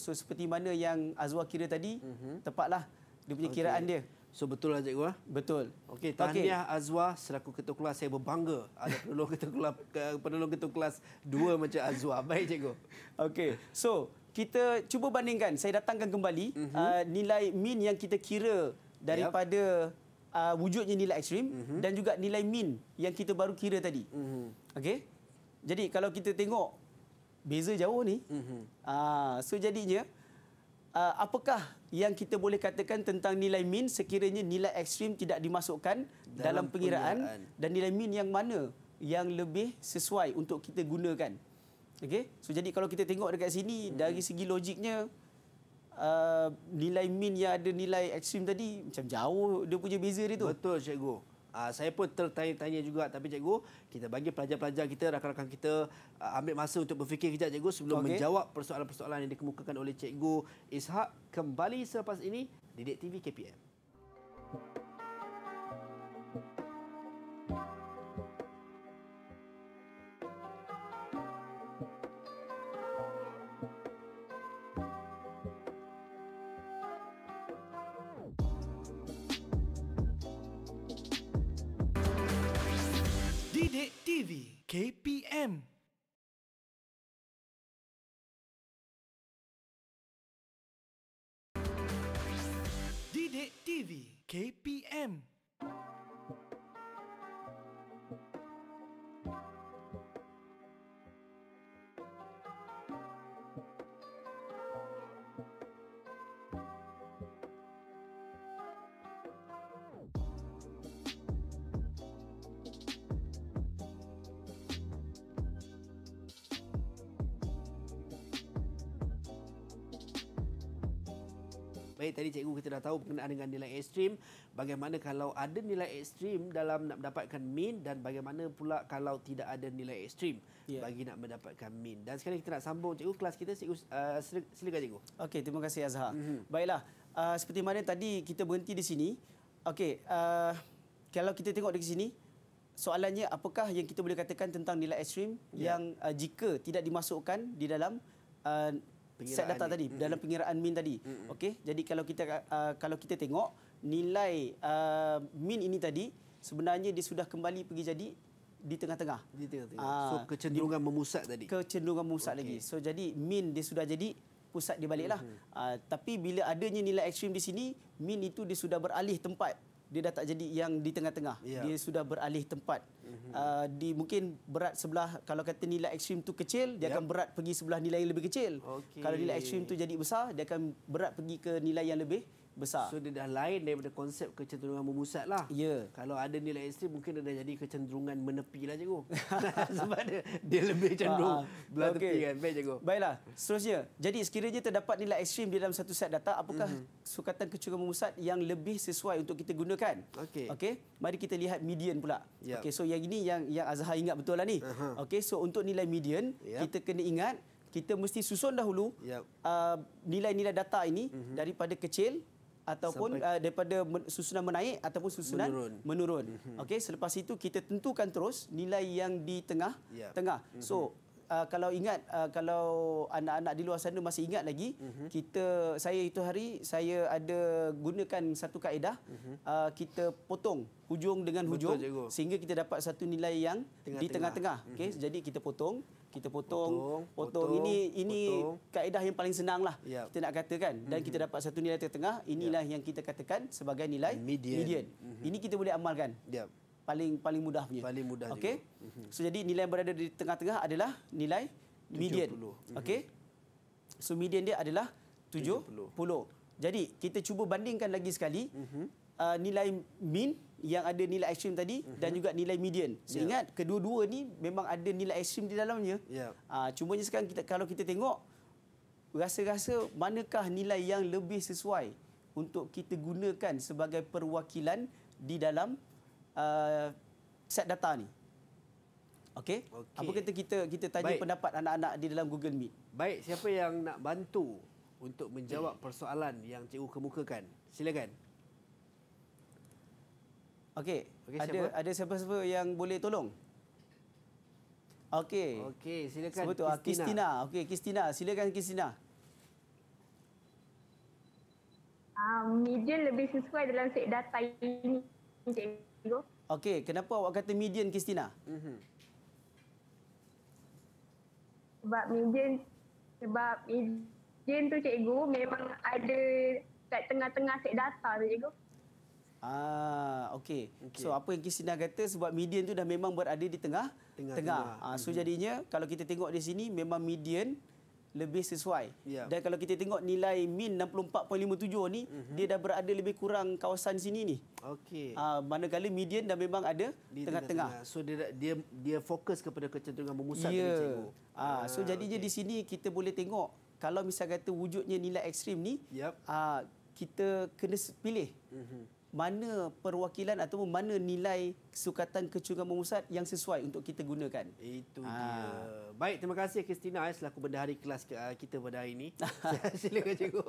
So seperti mana yang Azwa kira tadi, mm-hmm. tepatlah dia punya okay. kiraan dia. So betul lah cikgu ah? Betul. Okey, tahniah okay. Azwa selaku ketua kelas saya berbangga ada penolong ketua kelas penolong ketua kelas 2 macam Azwa. Baik cikgu. Okey. So kita cuba bandingkan. Saya datangkan kembali mm-hmm. uh, nilai min yang kita kira daripada yep uh, wujudnya nilai ekstrim mm-hmm. dan juga nilai min yang kita baru kira tadi. Mm-hmm. Okey. Jadi kalau kita tengok beza jauh ni, mm-hmm. uh, so jadinya uh, apakah yang kita boleh katakan tentang nilai min sekiranya nilai ekstrim tidak dimasukkan dalam, dalam pengiraan, pengiraan dan nilai min yang mana yang lebih sesuai untuk kita gunakan. Okey. So jadi kalau kita tengok dekat sini mm-hmm. dari segi logiknya uh, nilai min yang ada nilai ekstrim tadi macam jauh dia punya beza dia tu. Betul cikgu. Uh, ah, saya pun tertanya-tanya juga tapi cikgu kita bagi pelajar-pelajar kita rakan-rakan kita uh, ambil masa untuk berfikir kejap cikgu sebelum okay. menjawab persoalan-persoalan yang dikemukakan oleh cikgu Ishak kembali selepas ini Didik TV KPM. KPM tadi cikgu kita dah tahu berkenaan dengan nilai ekstrim. Bagaimana kalau ada nilai ekstrim dalam nak mendapatkan min dan bagaimana pula kalau tidak ada nilai ekstrim yeah. bagi nak mendapatkan min. Dan sekarang kita nak sambung cikgu kelas kita. Cikgu, uh, silakan cikgu. Okey, terima kasih Azhar. Mm -hmm. Baiklah, uh, seperti mana tadi kita berhenti di sini. Okey, uh, kalau kita tengok di sini, soalannya apakah yang kita boleh katakan tentang nilai ekstrim yeah. yang uh, jika tidak dimasukkan di dalam... Uh, set data ini. tadi mm-hmm. dalam pengiraan min tadi. Mm-hmm. Okey, jadi kalau kita uh, kalau kita tengok nilai uh, min ini tadi sebenarnya dia sudah kembali pergi jadi di tengah-tengah. Di tengah-tengah. Uh, so kecenderungan di, memusat tadi. Kecenderungan memusat okay. lagi. So jadi min dia sudah jadi pusat dia baliklah. Mm-hmm. Uh, tapi bila adanya nilai ekstrim di sini, min itu dia sudah beralih tempat. Dia dah tak jadi yang di tengah-tengah. Yeah. Dia sudah beralih tempat. Mhm. uh, di mungkin berat sebelah kalau kata nilai ekstrim tu kecil dia yep. akan berat pergi sebelah nilai yang lebih kecil okay. kalau nilai ekstrim tu jadi besar dia akan berat pergi ke nilai yang lebih besar. So dia dah lain daripada konsep kecenderungan memusat lah. Ya. Yeah. Kalau ada nilai ekstrim mungkin dia dah jadi kecenderungan menepi lah cikgu. [LAUGHS] Sebab dia, dia lebih cenderung ah, ah. belah okay. tepi kan. Baik cikgu. Baiklah. Seterusnya. Jadi sekiranya terdapat nilai ekstrim dalam satu set data, apakah mm-hmm. sukatan kecenderungan memusat yang lebih sesuai untuk kita gunakan? Okey. Okey. Mari kita lihat median pula. Yep. Ya. Okey. So yang ini yang yang Azhar ingat betul lah ni. Uh-huh. Okey. So untuk nilai median, yep. Ya. kita kena ingat kita mesti susun dahulu yep. Ya. uh, nilai-nilai data ini mm-hmm. daripada kecil ataupun uh, daripada susunan menaik ataupun susunan menurun. menurun. Mm-hmm. Okey, selepas itu kita tentukan terus nilai yang di tengah yeah. tengah. Mm-hmm. So uh, kalau ingat uh, kalau anak-anak di luar sana masih ingat lagi, uh-huh. kita saya itu hari saya ada gunakan satu kaedah uh, kita potong hujung dengan hujung Betul, sehingga kita dapat satu nilai yang tengah-tengah. di tengah-tengah. Okey, uh-huh. jadi kita potong kita potong potong, potong. ini ini potong. kaedah yang paling senang lah yep. Ya. kita nak katakan dan mm -hmm. kita dapat satu nilai tengah-tengah inilah yep. Ya. yang kita katakan sebagai nilai median, median. Mm -hmm. ini kita boleh amalkan yep. Ya. paling paling mudah punya paling mudah okay? juga. Mhm. so jadi nilai yang berada di tengah-tengah adalah nilai median mm -hmm. okey so median dia adalah 70, 70. jadi kita cuba bandingkan lagi sekali mm -hmm. uh, nilai min yang ada nilai ekstrim tadi mm -hmm. dan juga nilai median. Saya ingat kedua-dua ni memang ada nilai ekstrim di dalamnya. Yeah. Ya. Uh, cumanya sekarang kita, kalau kita tengok, rasa-rasa manakah nilai yang lebih sesuai untuk kita gunakan sebagai perwakilan di dalam uh, set data ni. Okey. Okay. Apa kata kita kita tanya Baik. pendapat anak-anak di dalam Google Meet? Baik, siapa yang nak bantu untuk menjawab persoalan yang cikgu kemukakan? Silakan. Okey. Okay, ada siapa? ada siapa-siapa yang boleh tolong? Okey. Okey, silakan. Sebut ah, Kristina. Kristina. Okey, Kristina, silakan Kristina. Ah, median lebih sesuai dalam set data ini. Okey, kenapa awak kata median Kristina? Mm Sebab median sebab median tu cikgu memang ada kat tengah-tengah set data tu cikgu. Ah, okey. Okay. So apa yang Kisina kata sebab median tu dah memang berada di tengah tengah. tengah. tengah. Ha, so hmm. jadinya kalau kita tengok di sini memang median lebih sesuai. Ya. Dan kalau kita tengok nilai min 64.57 ni uh-huh. dia dah berada lebih kurang kawasan sini ni. Okey. Ah manakala median dah memang ada tengah-tengah. So dia dia dia fokus kepada kecenderungan memusat ya. tadi cikgu. Ah uh, so jadinya di sini kita boleh tengok kalau misalnya kata wujudnya nilai ekstrim ni yep. uh, ah, kita kena pilih. Uh-huh mana perwakilan atau mana nilai sukatan kecungan memusat yang sesuai untuk kita gunakan. Itu ha. Baik, terima kasih Kristina eh, selaku bendahari kelas ah, kita pada hari ini. [LAUGHS] [LAUGHS] Silakan cikgu.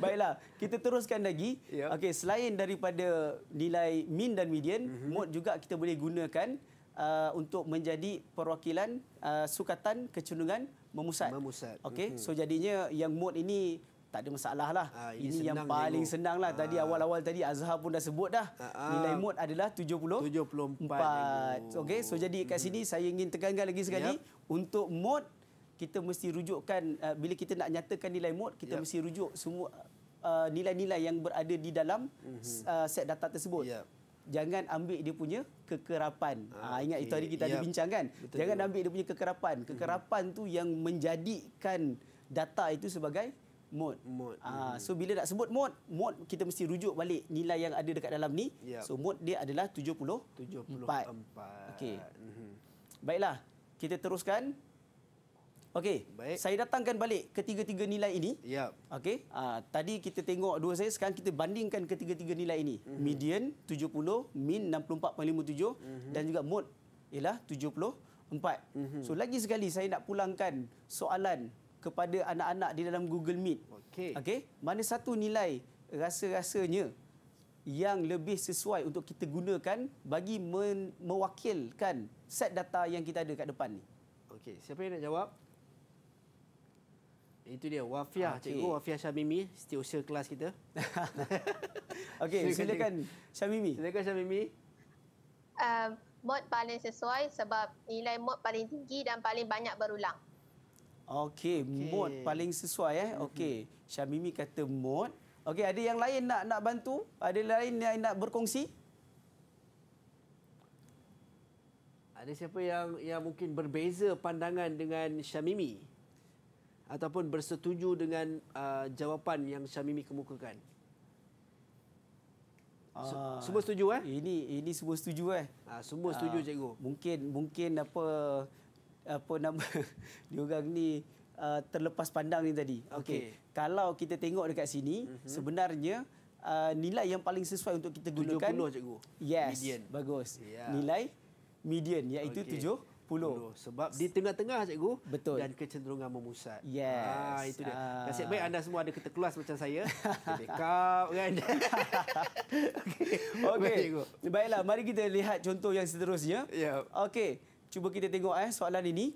Baiklah, kita teruskan lagi. Yep. Ya. Okey, selain daripada nilai min dan median, mm-hmm. mod juga kita boleh gunakan uh, untuk menjadi perwakilan uh, sukatan kecundungan memusat. Memusat. Okey, mm-hmm. so jadinya yang mod ini tak ada masalah lah. Ha, ini ini yang paling tengok. senang lah. Tadi ah. awal-awal ha. tadi Azhar pun dah sebut dah. Ha, ha. Nilai mod adalah 70. 74. Okey, so jadi kat sini hmm. saya ingin tekankan lagi sekali. Yep. Untuk mod, kita mesti rujukkan, uh, bila kita nak nyatakan nilai mod, kita yep. mesti rujuk semua uh, nilai-nilai yang berada di dalam mm-hmm. uh, set data tersebut. Yep. Jangan ambil dia punya kekerapan. Ha, ha, ingat okay. itu hari kita yep. ada bincang kan? Betul Jangan juga. ambil dia punya kekerapan. Mhm. Kekerapan mm-hmm. tu yang menjadikan data itu sebagai mode. mode. Ha, hmm. So bila nak sebut mode, mode kita mesti rujuk balik nilai yang ada dekat dalam ni. Yep. So mode dia adalah 74. 74. Okey. Hmm. Baiklah, kita teruskan. Okey, baik. Saya datangkan balik ketiga-tiga nilai ini. Yep. Okey. Ha, tadi kita tengok dua saya, sekarang kita bandingkan ketiga-tiga nilai ini. Hmm. Median 70, min 64.57 hmm. dan juga mode ialah 74. Mm -hmm. So lagi sekali saya nak pulangkan soalan kepada anak-anak di dalam Google Meet. Okey. Okey. Mana satu nilai rasa-rasanya yang lebih sesuai untuk kita gunakan bagi mewakilkan set data yang kita ada kat depan ni? Okey, siapa yang nak jawab? Itu dia Wafia, okay. cikgu Wafia Syamimi, setiausaha kelas kita. [LAUGHS] Okey, silakan Syamimi. Silakan Syamimi. Uh, mod paling sesuai sebab nilai mod paling tinggi dan paling banyak berulang. Okey, okay. mood paling sesuai eh. Mhm. Okey, Syamimi kata mood. Okey, ada yang lain nak nak bantu? Ada lain yang nak berkongsi? Ada siapa yang yang mungkin berbeza pandangan dengan Syamimi? Ataupun bersetuju dengan uh, jawapan yang Syamimi kemukakan? uh, semua setuju eh? Ini ini semua setuju eh? Uh, semua setuju uh, cikgu. Mungkin mungkin apa apa nama [LAUGHS] diorang ni uh, terlepas pandang ni tadi. Okey. Okay. Kalau kita tengok dekat sini mm-hmm. sebenarnya uh, nilai yang paling sesuai untuk kita gunakan 70 cikgu. Yes. Median. Bagus. Yeah. Nilai median iaitu okay. 7 Puluh. Sebab di tengah-tengah cikgu Betul. dan kecenderungan memusat. Yes. Ah, itu dia. Ah. Nasib baik anda semua ada kereta keluas macam saya. [LAUGHS] Backup kan. [LAUGHS] Okey. Okey. Baiklah, mari kita lihat contoh yang seterusnya. Ya. Yep. Okey cuba kita tengok eh soalan ini.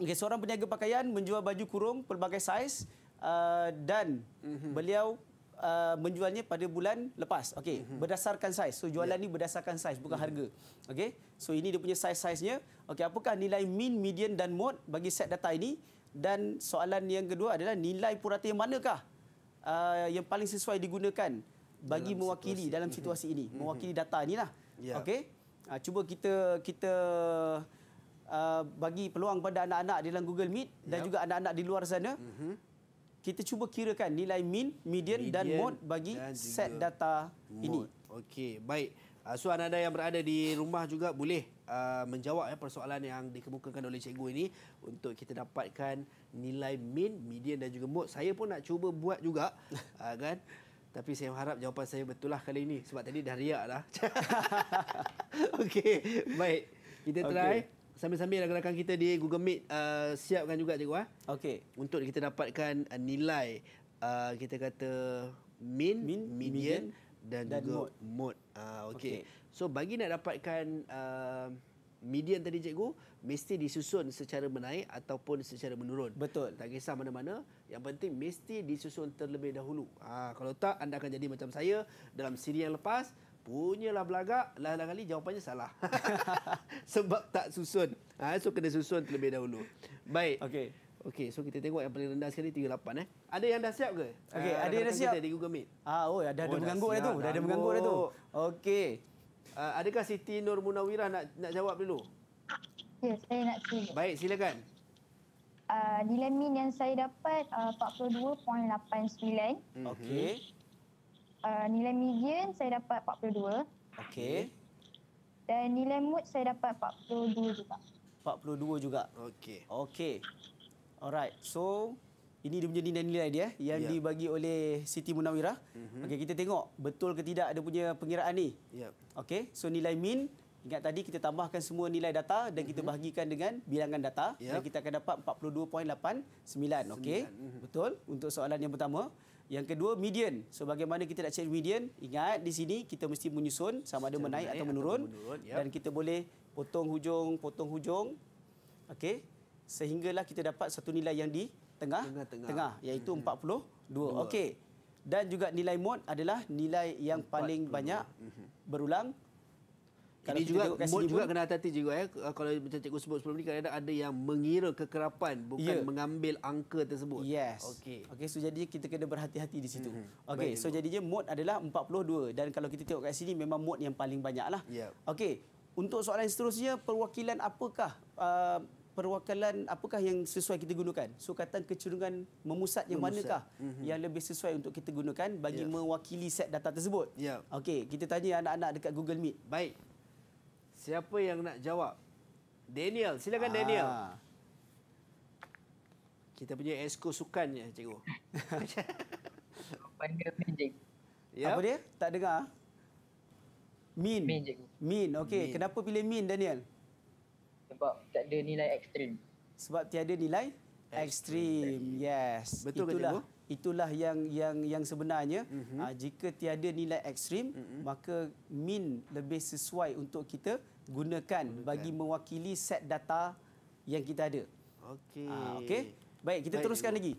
Okay, seorang peniaga pakaian menjual baju kurung pelbagai saiz uh, dan mm-hmm. beliau uh, menjualnya pada bulan lepas. Okey, mm-hmm. berdasarkan saiz. So jualan yeah. ni berdasarkan saiz bukan mm-hmm. harga. Okey. So ini dia punya saiz-saiznya. Okey, apakah nilai min, median dan mod bagi set data ini? Dan soalan yang kedua adalah nilai purata yang manakah uh, yang paling sesuai digunakan bagi dalam mewakili mhm. situasi. dalam situasi mm-hmm. ini? Mhm. Mewakili data ini Yeah. Ya. Okey uh, cuba kita kita uh, bagi peluang pada anak-anak di dalam Google Meet dan yep. juga anak-anak di luar sana. Mm-hmm. Kita cuba kirakan nilai min, median, dan mod bagi dan set data mode. ini. Okey, baik. Ah, so anda yang berada di rumah juga boleh uh, menjawab ya persoalan yang dikemukakan oleh cikgu ini untuk kita dapatkan nilai min, median dan juga mod. Saya pun nak cuba buat juga uh, [LAUGHS] kan. Tapi saya harap jawapan saya betul lah kali ini. Sebab tadi dah riak lah. [LAUGHS] Okey. Baik. Kita try. Sambil-sambil rakan-rakan kita di Google Meet uh, siapkan juga cikgu. Eh? Okey. Untuk kita dapatkan uh, nilai. Uh, kita kata min, min median, median dan, dan juga mode. mode. Uh, Okey. Okay. So bagi nak dapatkan... Uh, median tadi cikgu mesti disusun secara menaik ataupun secara menurun. Betul. Tak kisah mana-mana, yang penting mesti disusun terlebih dahulu. Ha, kalau tak anda akan jadi macam saya dalam siri yang lepas punyalah belagak lain-lain kali jawapannya salah. [LAUGHS] Sebab tak susun. Ha, so kena susun terlebih dahulu. Baik. Okey. Okey, so kita tengok yang paling rendah sekali 38 eh. Ada yang dah siap ke? Okey, uh, ada yang dah siap. Kita di Google Meet. Ah, oh, ada ada oh, mengganggu dah tu. Dah ada mengganggu dah tu. Okey. Uh, adakah Siti Nur Munawirah nak nak jawab dulu? Ya, yes, saya nak tanya. Baik, silakan. Uh, nilai min yang saya dapat uh, 42.89. Mhm. Okey. Uh, nilai median saya dapat 42. Okey. Dan nilai mood saya dapat 42 juga. 42 juga. Okey. Okey. Alright. So, ini dia punya nilai-nilai dia yang ya. dibagi oleh Siti Munawirah. Mm-hmm. Okey, kita tengok betul ke tidak ada punya pengiraan ni. Ya. Okey, so nilai min ingat tadi kita tambahkan semua nilai data dan mm-hmm. kita mhm. bahagikan dengan bilangan data ya. dan kita akan dapat 42.89. Okey. Mm-hmm. Betul untuk soalan yang pertama. Yang kedua median. So bagaimana kita nak cari median? Ingat di sini kita mesti menyusun sama ada menaik, menaik atau menurun, atau menurun. Ya. dan kita boleh potong hujung, potong hujung. Okey. Sehinggalah kita dapat satu nilai yang di tengah tengah, tengah. tengah iaitu 42. Mm-hmm. Okey. Dan juga nilai mode adalah nilai yang 42. paling banyak mm-hmm. berulang. Kalau Ini juga mode juga kena hati-hati juga ya. Kalau macam cikgu sebut sebelum ni kadang-kadang ada yang mengira kekerapan bukan yeah. mengambil angka tersebut. Yes. Okey. Okey, so jadi kita kena berhati-hati di situ. Mm-hmm. Okey, so jadinya mode adalah 42 dan kalau kita tengok kat sini memang mode yang paling banyaklah. Yep. Okey. Untuk soalan seterusnya perwakilan apakah uh, perwakilan apakah yang sesuai kita gunakan? So kecenderungan memusat, memusat yang manakah mm-hmm. yang lebih sesuai untuk kita gunakan bagi yeah. mewakili set data tersebut? Yeah. Okey, kita tanya anak-anak dekat Google Meet. Baik. Siapa yang nak jawab? Daniel, silakan ah. Daniel. Kita punya esko sukannya, [LAUGHS] cikgu. Ya. Apa dia? Tak dengar. Min. Min, cikgu. Min. Okey, kenapa pilih Min, Daniel? sebab tak ada nilai ekstrim. Sebab tiada nilai ekstrim. Yes. Betul ke itulah, itulah yang yang yang sebenarnya. Mm-hmm. jika tiada nilai ekstrim, mm-hmm. maka min lebih sesuai untuk kita gunakan, gunakan. bagi mewakili set data yang kita ada. Okey. Uh, Okey. Baik, kita Baik, teruskan lagi.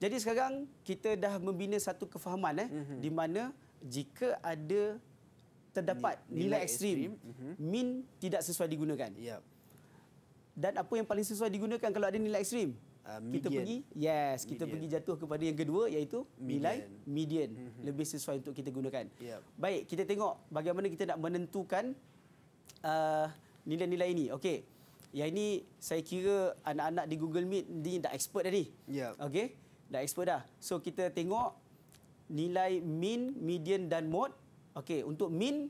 Jadi sekarang kita dah membina satu kefahaman eh mm-hmm. di mana jika ada terdapat nilai, nilai ekstrim, ekstrim. Mm-hmm. min tidak sesuai digunakan. Yep. Dan apa yang paling sesuai digunakan kalau ada nilai ekstrim? Uh, kita pergi yes kita pergi jatuh kepada yang kedua iaitu nilai median, Mm-hmm. lebih sesuai untuk kita gunakan. Yep. Baik, kita tengok bagaimana kita nak menentukan uh, nilai-nilai ini. Okey. ya ini saya kira anak-anak di Google Meet ni dah expert dah ni. Yep. Okey. Dah expert dah. So kita tengok nilai min, median dan mode Okey, untuk min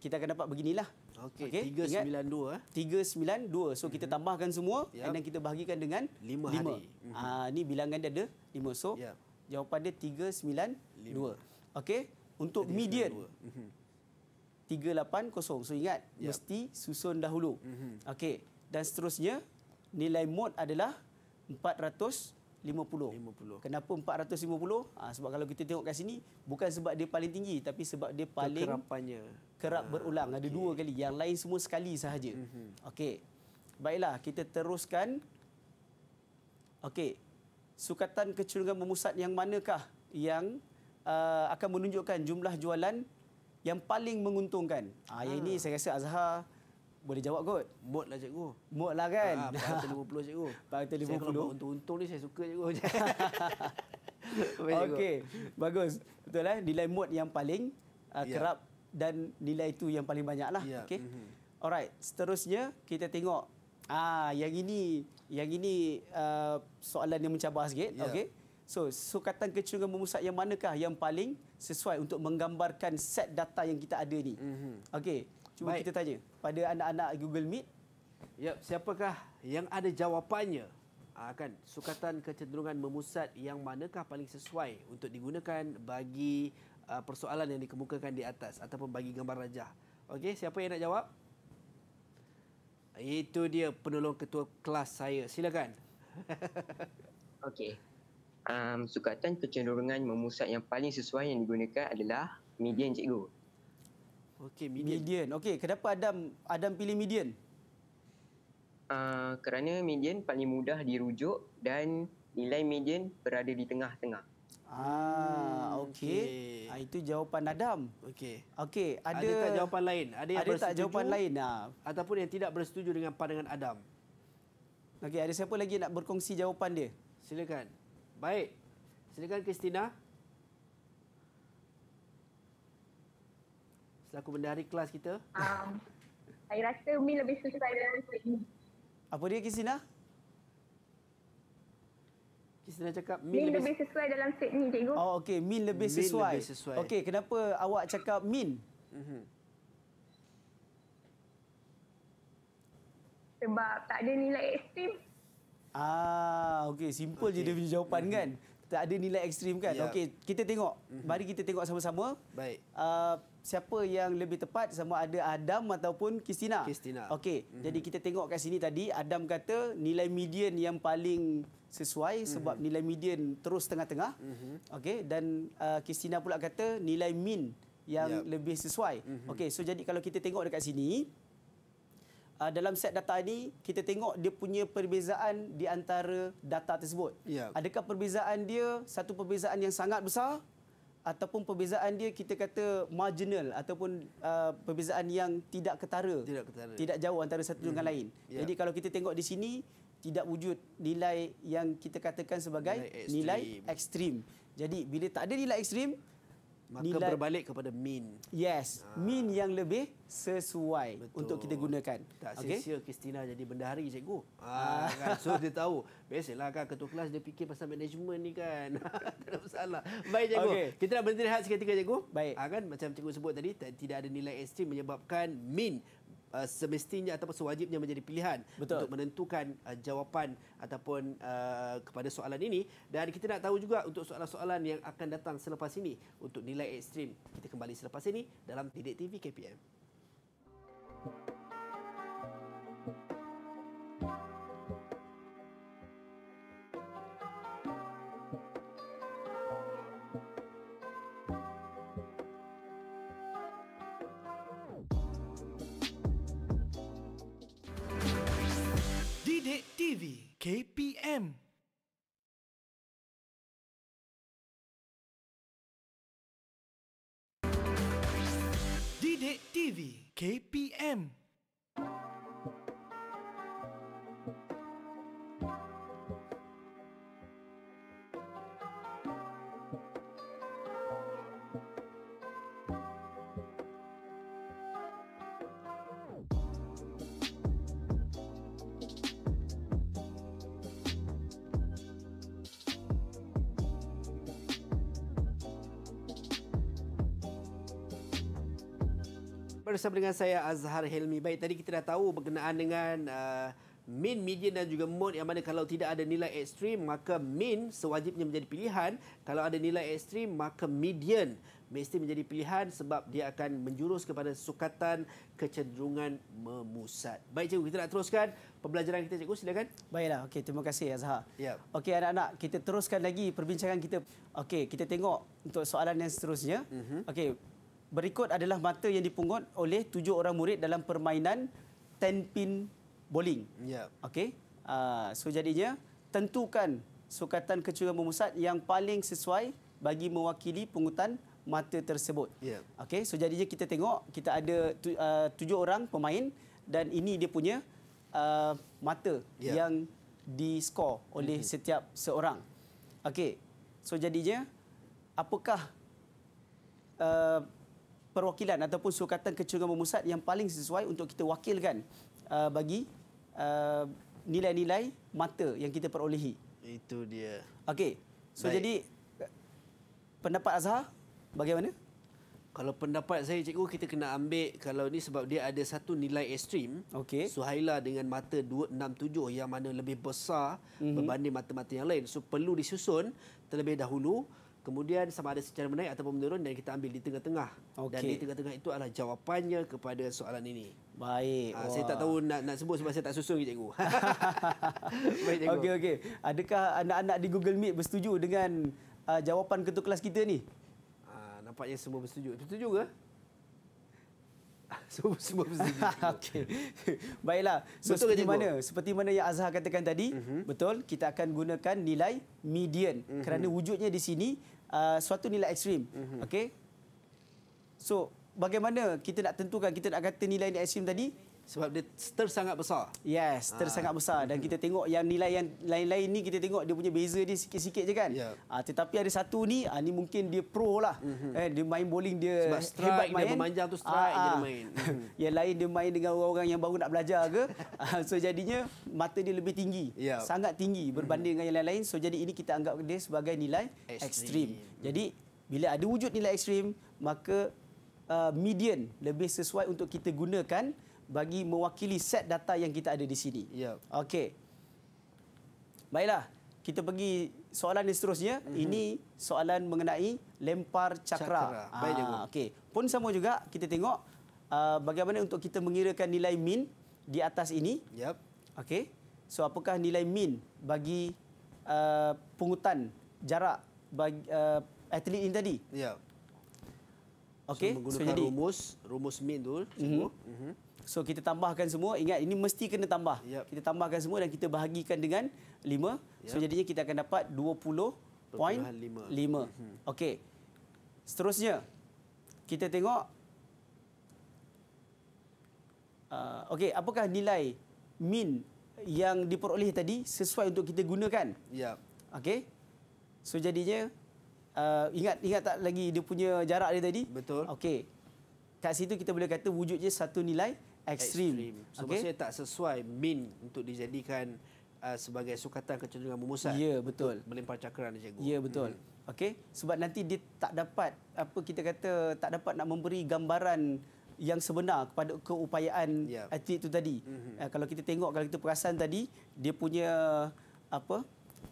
kita akan dapat beginilah. Okey, okay. 392 eh. 392. So mm -hmm. kita mhm. tambahkan semua yep. and kita bahagikan dengan 5. 5. Ah mm -hmm. uh, ni bilangan dia ada 5. So yep. jawapan dia 392. Okey, untuk 3, median. Mm -hmm. 380. So ingat yep. mesti susun dahulu. Mm -hmm. Okey, dan seterusnya nilai mod adalah 400 50. 50. Kenapa 450? Ha, ah, sebab kalau kita tengok kat sini, bukan sebab dia paling tinggi, tapi sebab dia paling Kerapannya. kerap ha, berulang. Okay. Ada dua kali. Yang lain semua sekali sahaja. Mm -hmm. Okey. Baiklah, kita teruskan. Okey. Sukatan kecurangan memusat yang manakah yang uh, akan menunjukkan jumlah jualan yang paling menguntungkan? Ha, ha. ini saya rasa Azhar boleh jawab kot. Mod lah cikgu. Mod lah kan? Ha, ah, Pak cikgu. Pak 50. Saya kalau untung-untung ni saya suka cikgu. [LAUGHS] Okey, bagus. Betul lah, nilai mode yang paling uh, kerap dan nilai itu yang paling banyak lah. Yeah. Okay. Mm-hmm. Alright, seterusnya kita tengok ah yang ini yang ini uh, soalan yang mencabar sikit. Yeah. Okay. So, sukatan kecungan memusat yang manakah yang paling sesuai untuk menggambarkan set data yang kita ada ni? Mm-hmm. Okey. Cuba Baik. kita tanya pada anak-anak Google Meet. Yep, siapakah yang ada jawapannya? Akan ah, sukatan kecenderungan memusat yang manakah paling sesuai untuk digunakan bagi ah, persoalan yang dikemukakan di atas ataupun bagi gambar rajah. Okey, siapa yang nak jawab? Itu dia penolong ketua kelas saya. Silakan. [LAUGHS] Okey. Um, sukatan kecenderungan memusat yang paling sesuai yang digunakan adalah median cikgu. Okey, median. median. Okey, kenapa Adam Adam pilih median? Uh, kerana median paling mudah dirujuk dan nilai median berada di tengah-tengah. Ah, hmm, okey. Okay. Ah, itu jawapan Adam. Okey. Okey, ada Ada tak jawapan lain? Ada yang ada bersetuju? Ada tak jawapan lain? Ah. Ataupun yang tidak bersetuju dengan pandangan Adam? Okey, ada siapa lagi nak berkongsi jawapan dia? Silakan. Baik. Silakan Kristina. selaku bendahari kelas kita. Um, saya rasa Umi lebih susah dalam Apa dia Kisina? Kisina cakap Min, lebih... lebih sesuai dalam set ni cikgu. Oh okey, Min lebih min sesuai. sesuai. Okey, kenapa awak cakap Min? Mhm. Sebab tak ada nilai ekstrim. Ah, okey, simple okay. je dia punya jawapan mm-hmm. kan. Tak ada nilai ekstrim kan. Yep. Okey, kita tengok. Mm-hmm. Mari kita tengok sama-sama. Baik. Uh, siapa yang lebih tepat sama ada Adam ataupun Kristina. Kristina. Okey, mm-hmm. jadi mhm. kita tengok kat sini tadi Adam kata nilai median yang paling sesuai mm-hmm. sebab nilai median terus tengah-tengah. Mm-hmm. Okey, dan uh, Kristina uh, pula kata nilai min yang yep. lebih sesuai. Mm-hmm. Okey, so jadi kalau kita tengok dekat sini uh, dalam set data ini kita tengok dia punya perbezaan di antara data tersebut. Yep. Adakah perbezaan dia satu perbezaan yang sangat besar ataupun perbezaan dia kita kata marginal ataupun uh, perbezaan yang tidak ketara tidak ketara tidak jauh antara satu dengan mm. lain yeah. jadi kalau kita tengok di sini tidak wujud nilai yang kita katakan sebagai nilai ekstrim, nilai ekstrim. jadi bila tak ada nilai ekstrim Maka nilai, berbalik kepada mean. Yes, ha. Ah. mean yang lebih sesuai Betul. untuk kita gunakan. Tak okay. sia Kristina jadi bendahari cikgu. Ha, kan? So dia tahu, biasalah kan ketua kelas dia fikir pasal management ni kan. [LAUGHS] tak ada masalah. Baik cikgu, okay. kita nak berhenti rehat seketika cikgu. Baik. Ha, kan? Macam cikgu sebut tadi, tidak ada nilai ekstrim menyebabkan mean uh, semestinya ataupun sewajibnya menjadi pilihan Betul. untuk menentukan uh, jawapan ataupun uh, kepada soalan ini dan kita nak tahu juga untuk soalan-soalan yang akan datang selepas ini untuk nilai ekstrim kita kembali selepas ini dalam Didik TV KPM. Thank you. TV KPM Didik TV KPM bersama dengan saya Azhar Helmi. Baik, tadi kita dah tahu berkenaan dengan uh, min, median dan juga mode yang mana kalau tidak ada nilai ekstrim, maka min sewajibnya menjadi pilihan. Kalau ada nilai ekstrim, maka median mesti menjadi pilihan sebab dia akan menjurus kepada sukatan kecenderungan memusat. Baik cikgu, kita nak teruskan pembelajaran kita cikgu, silakan. Baiklah, okey terima kasih Azhar. Ya. Okey anak-anak, kita teruskan lagi perbincangan kita. Okey, kita tengok untuk soalan yang seterusnya. Uh-huh. Okey, Berikut adalah mata yang dipungut oleh tujuh orang murid dalam permainan ten pin bowling. Ya. Yep. Okey. Ah, so jadinya tentukan sukatan kecurangan memusat yang paling sesuai bagi mewakili pungutan mata tersebut. Ya. Okey, so jadinya kita tengok kita ada tu, uh, tujuh orang pemain dan ini dia punya uh, mata yep. Ya. yang diskor oleh mm setiap seorang. Okey. So jadinya apakah uh, perwakilan ataupun sukatan kecenderungan memusat yang paling sesuai untuk kita wakilkan uh, bagi uh, nilai-nilai mata yang kita perolehi. Itu dia. Okey. So Baik. jadi pendapat Azhar bagaimana? Kalau pendapat saya cikgu kita kena ambil kalau ni sebab dia ada satu nilai ekstrim. Okey. Suhaila dengan mata 267 yang mana lebih besar mm-hmm. berbanding mata-mata yang lain. So perlu disusun terlebih dahulu kemudian sama ada secara menaik ataupun menurun dan kita ambil di tengah-tengah okay. dan di tengah-tengah itu adalah jawapannya kepada soalan ini baik ha, saya tak tahu nak nak sebut sebab saya tak susun cikgu [LAUGHS] baik cikgu okey okey adakah anak-anak di Google Meet bersetuju dengan uh, jawapan ketua kelas kita ni uh, nampaknya semua bersetuju bersetuju ke So, [LAUGHS] semua bersedia. [LAUGHS] Okey. [LAUGHS] Baiklah. So, betul seperti mana? Seperti mana yang Azhar katakan tadi, uh mhm. -huh. betul kita akan gunakan nilai median uh mhm. -huh. kerana wujudnya di sini uh, suatu nilai ekstrim. Uh mhm. -huh. Okey. So, bagaimana kita nak tentukan kita nak kata nilai ni ekstrim tadi? sebab dia tersangat besar. Yes, ah. tersangat ha. besar dan kita [LAUGHS] tengok yang nilai yang lain-lain ni kita tengok dia punya beza dia sikit-sikit je kan. Yeah. tetapi ada satu ni ha, ni mungkin dia pro lah. Mm-hmm. Eh, dia main bowling dia sebab hebat main. dia memanjang tu strike ha, dia main. [LAUGHS] Mhm. yang lain dia main dengan orang-orang yang baru nak belajar ke. [LAUGHS] so jadinya mata dia lebih tinggi. Yeah. Sangat tinggi berbanding mhm. dengan yang lain-lain. So jadi ini kita anggap dia sebagai nilai extreme. extreme. Jadi bila ada wujud nilai extreme maka uh, median lebih sesuai untuk kita gunakan bagi mewakili set data yang kita ada di sini. Ya. Okey. Baiklah, kita pergi soalan yang seterusnya. Mm-hmm. Ini soalan mengenai lempar cakra. cakra. Ah, Baik, ah, okey. Pun sama juga kita tengok uh, bagaimana untuk kita mengirakan nilai min di atas ini. Yep. Okey. So apakah nilai min bagi uh, pungutan jarak bagi uh, atlet ini tadi? Ya. Yep. Okey. So, menggunakan so, jadi, rumus rumus min tu Mm-hmm. Mm-hmm. So kita tambahkan semua. Ingat ini mesti kena tambah. Yep. Kita tambahkan semua dan kita bahagikan dengan 5. Yep. So jadinya kita akan dapat 20.5. Hmm. Okey. Seterusnya kita tengok uh, okey, apakah nilai min yang diperoleh tadi sesuai untuk kita gunakan? Ya. Yep. Okey. So jadinya uh, ingat ingat tak lagi dia punya jarak dia tadi? Betul. Okey. Kat situ kita boleh kata wujudnya satu nilai ekstrim. So, okay. maksudnya tak sesuai min untuk dijadikan uh, sebagai sukatan kecenderungan memusat. Ya, betul. Melempar cakeran cikgu. Ya, betul. Hmm. Okey, sebab nanti dia tak dapat apa kita kata tak dapat nak memberi gambaran yang sebenar kepada keupayaan yeah. atlet itu tadi. Mm-hmm. Uh, kalau kita tengok kalau kita perasan tadi dia punya apa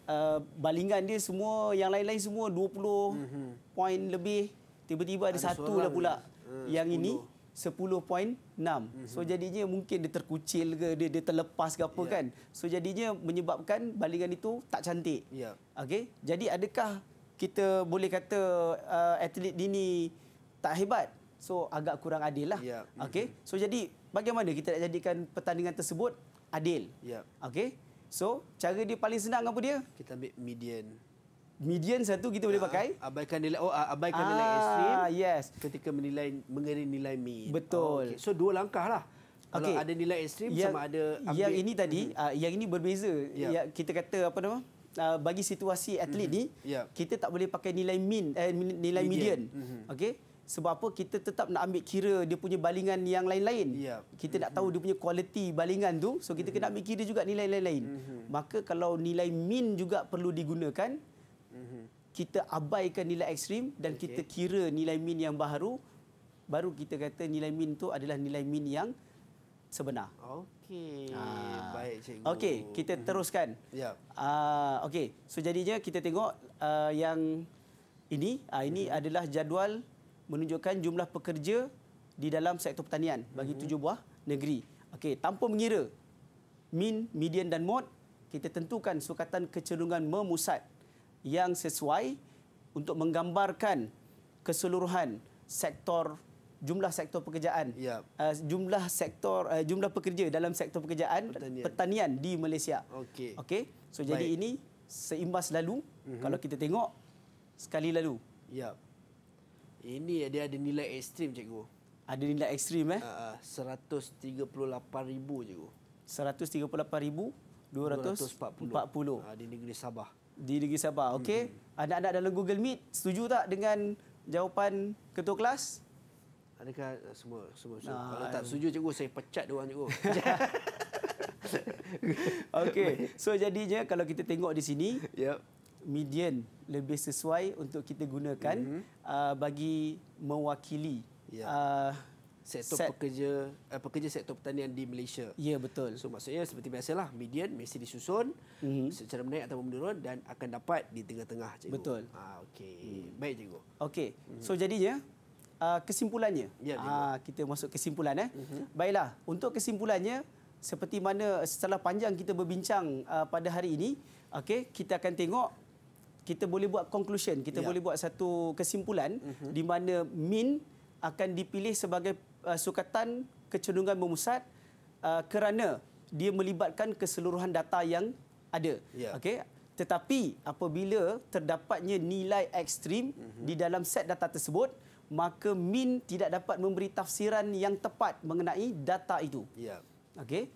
uh, balingan dia semua yang lain-lain semua 20 mm-hmm. poin lebih tiba-tiba ada, ada satu lah pula ni. Hmm, yang 10. ini 10 poin enam. Mm -hmm. So jadinya mungkin dia terkucil ke, dia, dia terlepas ke apa yeah. kan. So jadinya menyebabkan balingan itu tak cantik. Yeah. Okay? Jadi adakah kita boleh kata uh, atlet dini tak hebat? So agak kurang adil lah. Yeah. Mm -hmm. okay? So jadi bagaimana kita nak jadikan pertandingan tersebut adil? Yeah. Okay? So cara dia paling senang apa dia? Kita ambil median median satu kita boleh ah, pakai uh, abaikan nilai oh, ah, abaikan ah, nilai ekstrim yes ketika menilai mengenai nilai mean betul oh, okay. so dua langkah lah okay. ada nilai ekstrim sama ada ambil. yang ini tadi mm-hmm. uh, yang ini berbeza yeah. yang kita kata apa nama uh, bagi situasi atlet mm-hmm. ni yeah. kita tak boleh pakai nilai eh, min eh, nilai median, median. Mm-hmm. okey sebab apa kita tetap nak ambil kira dia punya balingan yang lain-lain. Yeah. Kita mm-hmm. nak tahu dia punya kualiti balingan tu. So kita mm-hmm. kena ambil kira juga nilai lain-lain. Mm-hmm. Maka kalau nilai min juga perlu digunakan, kita abaikan nilai ekstrim dan okay. kita kira nilai min yang baru baru kita kata nilai min tu adalah nilai min yang sebenar. Okey. Ha. Baik cikgu. Okey, kita mhm. teruskan. Ya. Yeah. Uh, okey. So jadinya kita tengok uh, yang ini uh, ini yeah. Mhm. adalah jadual menunjukkan jumlah pekerja di dalam sektor pertanian bagi mhm. tujuh buah negeri. Okey, tanpa mengira min, median dan mod, kita tentukan sukatan kecenderungan memusat yang sesuai untuk menggambarkan keseluruhan sektor jumlah sektor pekerjaan ya. uh, jumlah sektor uh, jumlah pekerja dalam sektor pekerjaan pertanian, pertanian di Malaysia. Okey. Okey. So Baik. jadi ini seimbas lalu uh-huh. kalau kita tengok sekali lalu. Ya. Ini dia ada nilai ekstrim cikgu. Ada nilai ekstrim eh? Ah, ah. Uh, 138,000 cikgu. 138,240. 240. 240. Uh, di negeri Sabah di negeri Sabah. Hmm. Okey. Hmm. Anak-anak dalam Google Meet setuju tak dengan jawapan ketua kelas? Adakah eh, semua semua setuju? Nah, Kalau tak setuju cikgu saya pecat dia orang cikgu. [LAUGHS] Okey. So jadinya kalau kita tengok di sini, yep. median lebih sesuai untuk kita gunakan mm-hmm. uh, bagi mewakili yep. Ya. uh, sektor Set. pekerja uh, pekerja sektor pertanian di Malaysia. Ya betul. So maksudnya seperti biasalah median mesti disusun mm-hmm. secara menaik atau menurun dan akan dapat di tengah-tengah cikgu. Betul. Ha okey. Mm. Baik cikgu. Okey. Mm-hmm. So jadinya uh, kesimpulannya. Ya, ah kita masuk kesimpulan eh. Mm-hmm. Baiklah, untuk kesimpulannya seperti mana setelah panjang kita berbincang uh, pada hari ini, Okay, kita akan tengok kita boleh buat conclusion, kita ya. boleh buat satu kesimpulan mm-hmm. di mana min akan dipilih sebagai uh, sukatan kecenderungan memusat uh, kerana dia melibatkan keseluruhan data yang ada. Yeah. Okey. Tetapi apabila terdapatnya nilai ekstrim mm-hmm. di dalam set data tersebut, maka min tidak dapat memberi tafsiran yang tepat mengenai data itu. Yeah. Okey.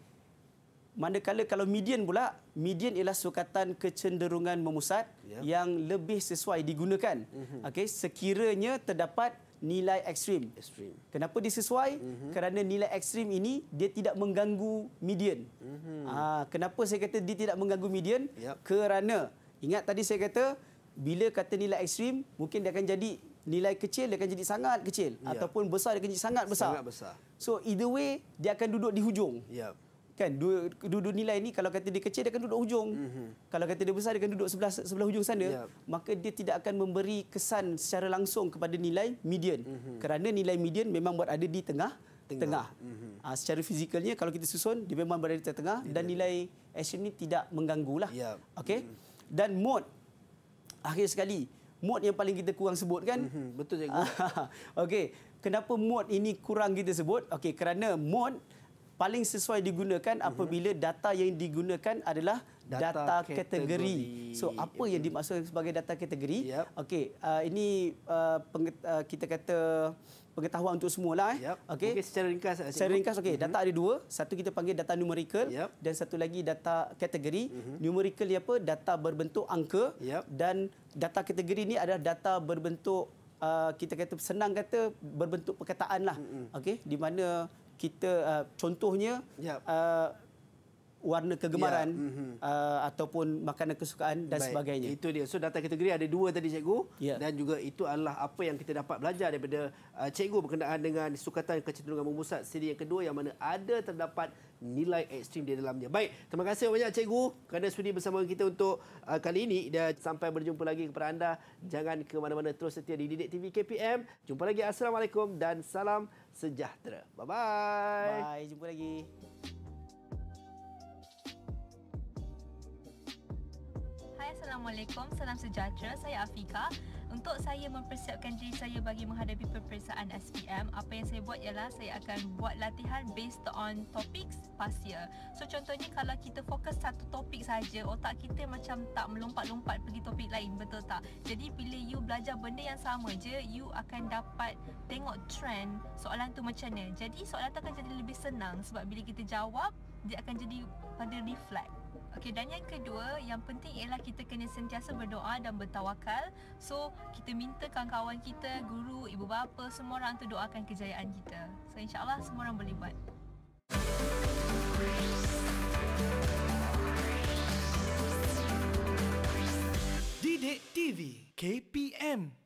Manakala kalau median pula, median ialah sukatan kecenderungan memusat yeah. yang lebih sesuai digunakan. Mm-hmm. Okey, sekiranya terdapat nilai ekstrim. ekstrim. Kenapa disesuai? Mm-hmm. Kerana nilai ekstrim ini dia tidak mengganggu median. Mm-hmm. Ha, kenapa saya kata dia tidak mengganggu median? Yep. Kerana ingat tadi saya kata bila kata nilai ekstrim mungkin dia akan jadi nilai kecil dia akan jadi sangat kecil yep. ataupun besar dia akan jadi sangat besar. Sangat besar. So either way dia akan duduk di hujung. Yep kan dua, dua nilai ni kalau kata dia kecil dia akan duduk hujung mm -hmm. kalau kata dia besar dia akan duduk sebelah sebelah hujung sana yep. maka dia tidak akan memberi kesan secara langsung kepada nilai median mm -hmm. kerana nilai median memang buat ada di tengah tengah, tengah. Mm -hmm. ha, secara fizikalnya kalau kita susun dia memang berada di tengah yeah. dan nilai action ni tidak mengganggulah yep. okey mm -hmm. dan mode akhir sekali mode yang paling kita kurang sebut kan mm -hmm. betul cikgu [LAUGHS] okey kenapa mode ini kurang kita sebut okey kerana mode paling sesuai digunakan mhm. apabila data yang digunakan adalah data, data kategori. kategori. So apa yang dimaksudkan sebagai data kategori? Yep. Okey, uh, ini uh, uh, kita kata pengetahuan untuk semua lah. Eh. Yep. Okey. Okay, secara ringkas. Lah, secara ringkas, okey. Data mhm. ada dua. Satu kita panggil data numerical yep. dan satu lagi data kategori. Uhum. Numerical ni apa? Data berbentuk angka yep. dan data kategori ni adalah data berbentuk uh, kita kata senang kata berbentuk perkataan lah. Mhm. Okey, di mana kita uh, contohnya yep. uh, warna kegemaran yep. mm-hmm. uh, ataupun makanan kesukaan dan Baik. sebagainya. Itu dia. So data kategori ada dua tadi cikgu yep. Ya. dan juga itu adalah apa yang kita dapat belajar daripada uh, cikgu berkenaan dengan sukatan kecenderungan memusat siri yang kedua yang mana ada terdapat nilai ekstrim di dalamnya. Baik, terima kasih banyak cikgu kerana sudi bersama kita untuk uh, kali ini dan sampai berjumpa lagi kepada anda. Jangan ke mana-mana terus setia di Didik TV KPM. Jumpa lagi. Assalamualaikum dan salam sejahtera. Bye-bye. Bye. Jumpa lagi. Assalamualaikum, salam sejahtera. Saya Afika. Untuk saya mempersiapkan diri saya bagi menghadapi peperiksaan SPM, apa yang saya buat ialah saya akan buat latihan based on topics past year. So contohnya kalau kita fokus satu topik saja, otak kita macam tak melompat-lompat pergi topik lain, betul tak? Jadi bila you belajar benda yang sama je, you akan dapat tengok trend soalan tu macam mana. Jadi soalan tu akan jadi lebih senang sebab bila kita jawab, dia akan jadi pada reflect. Okey, dan yang kedua yang penting ialah kita kena sentiasa berdoa dan bertawakal. So, kita minta kawan-kawan kita, guru, ibu bapa, semua orang tu doakan kejayaan kita. So, insya semua orang boleh buat. Didik TV KPM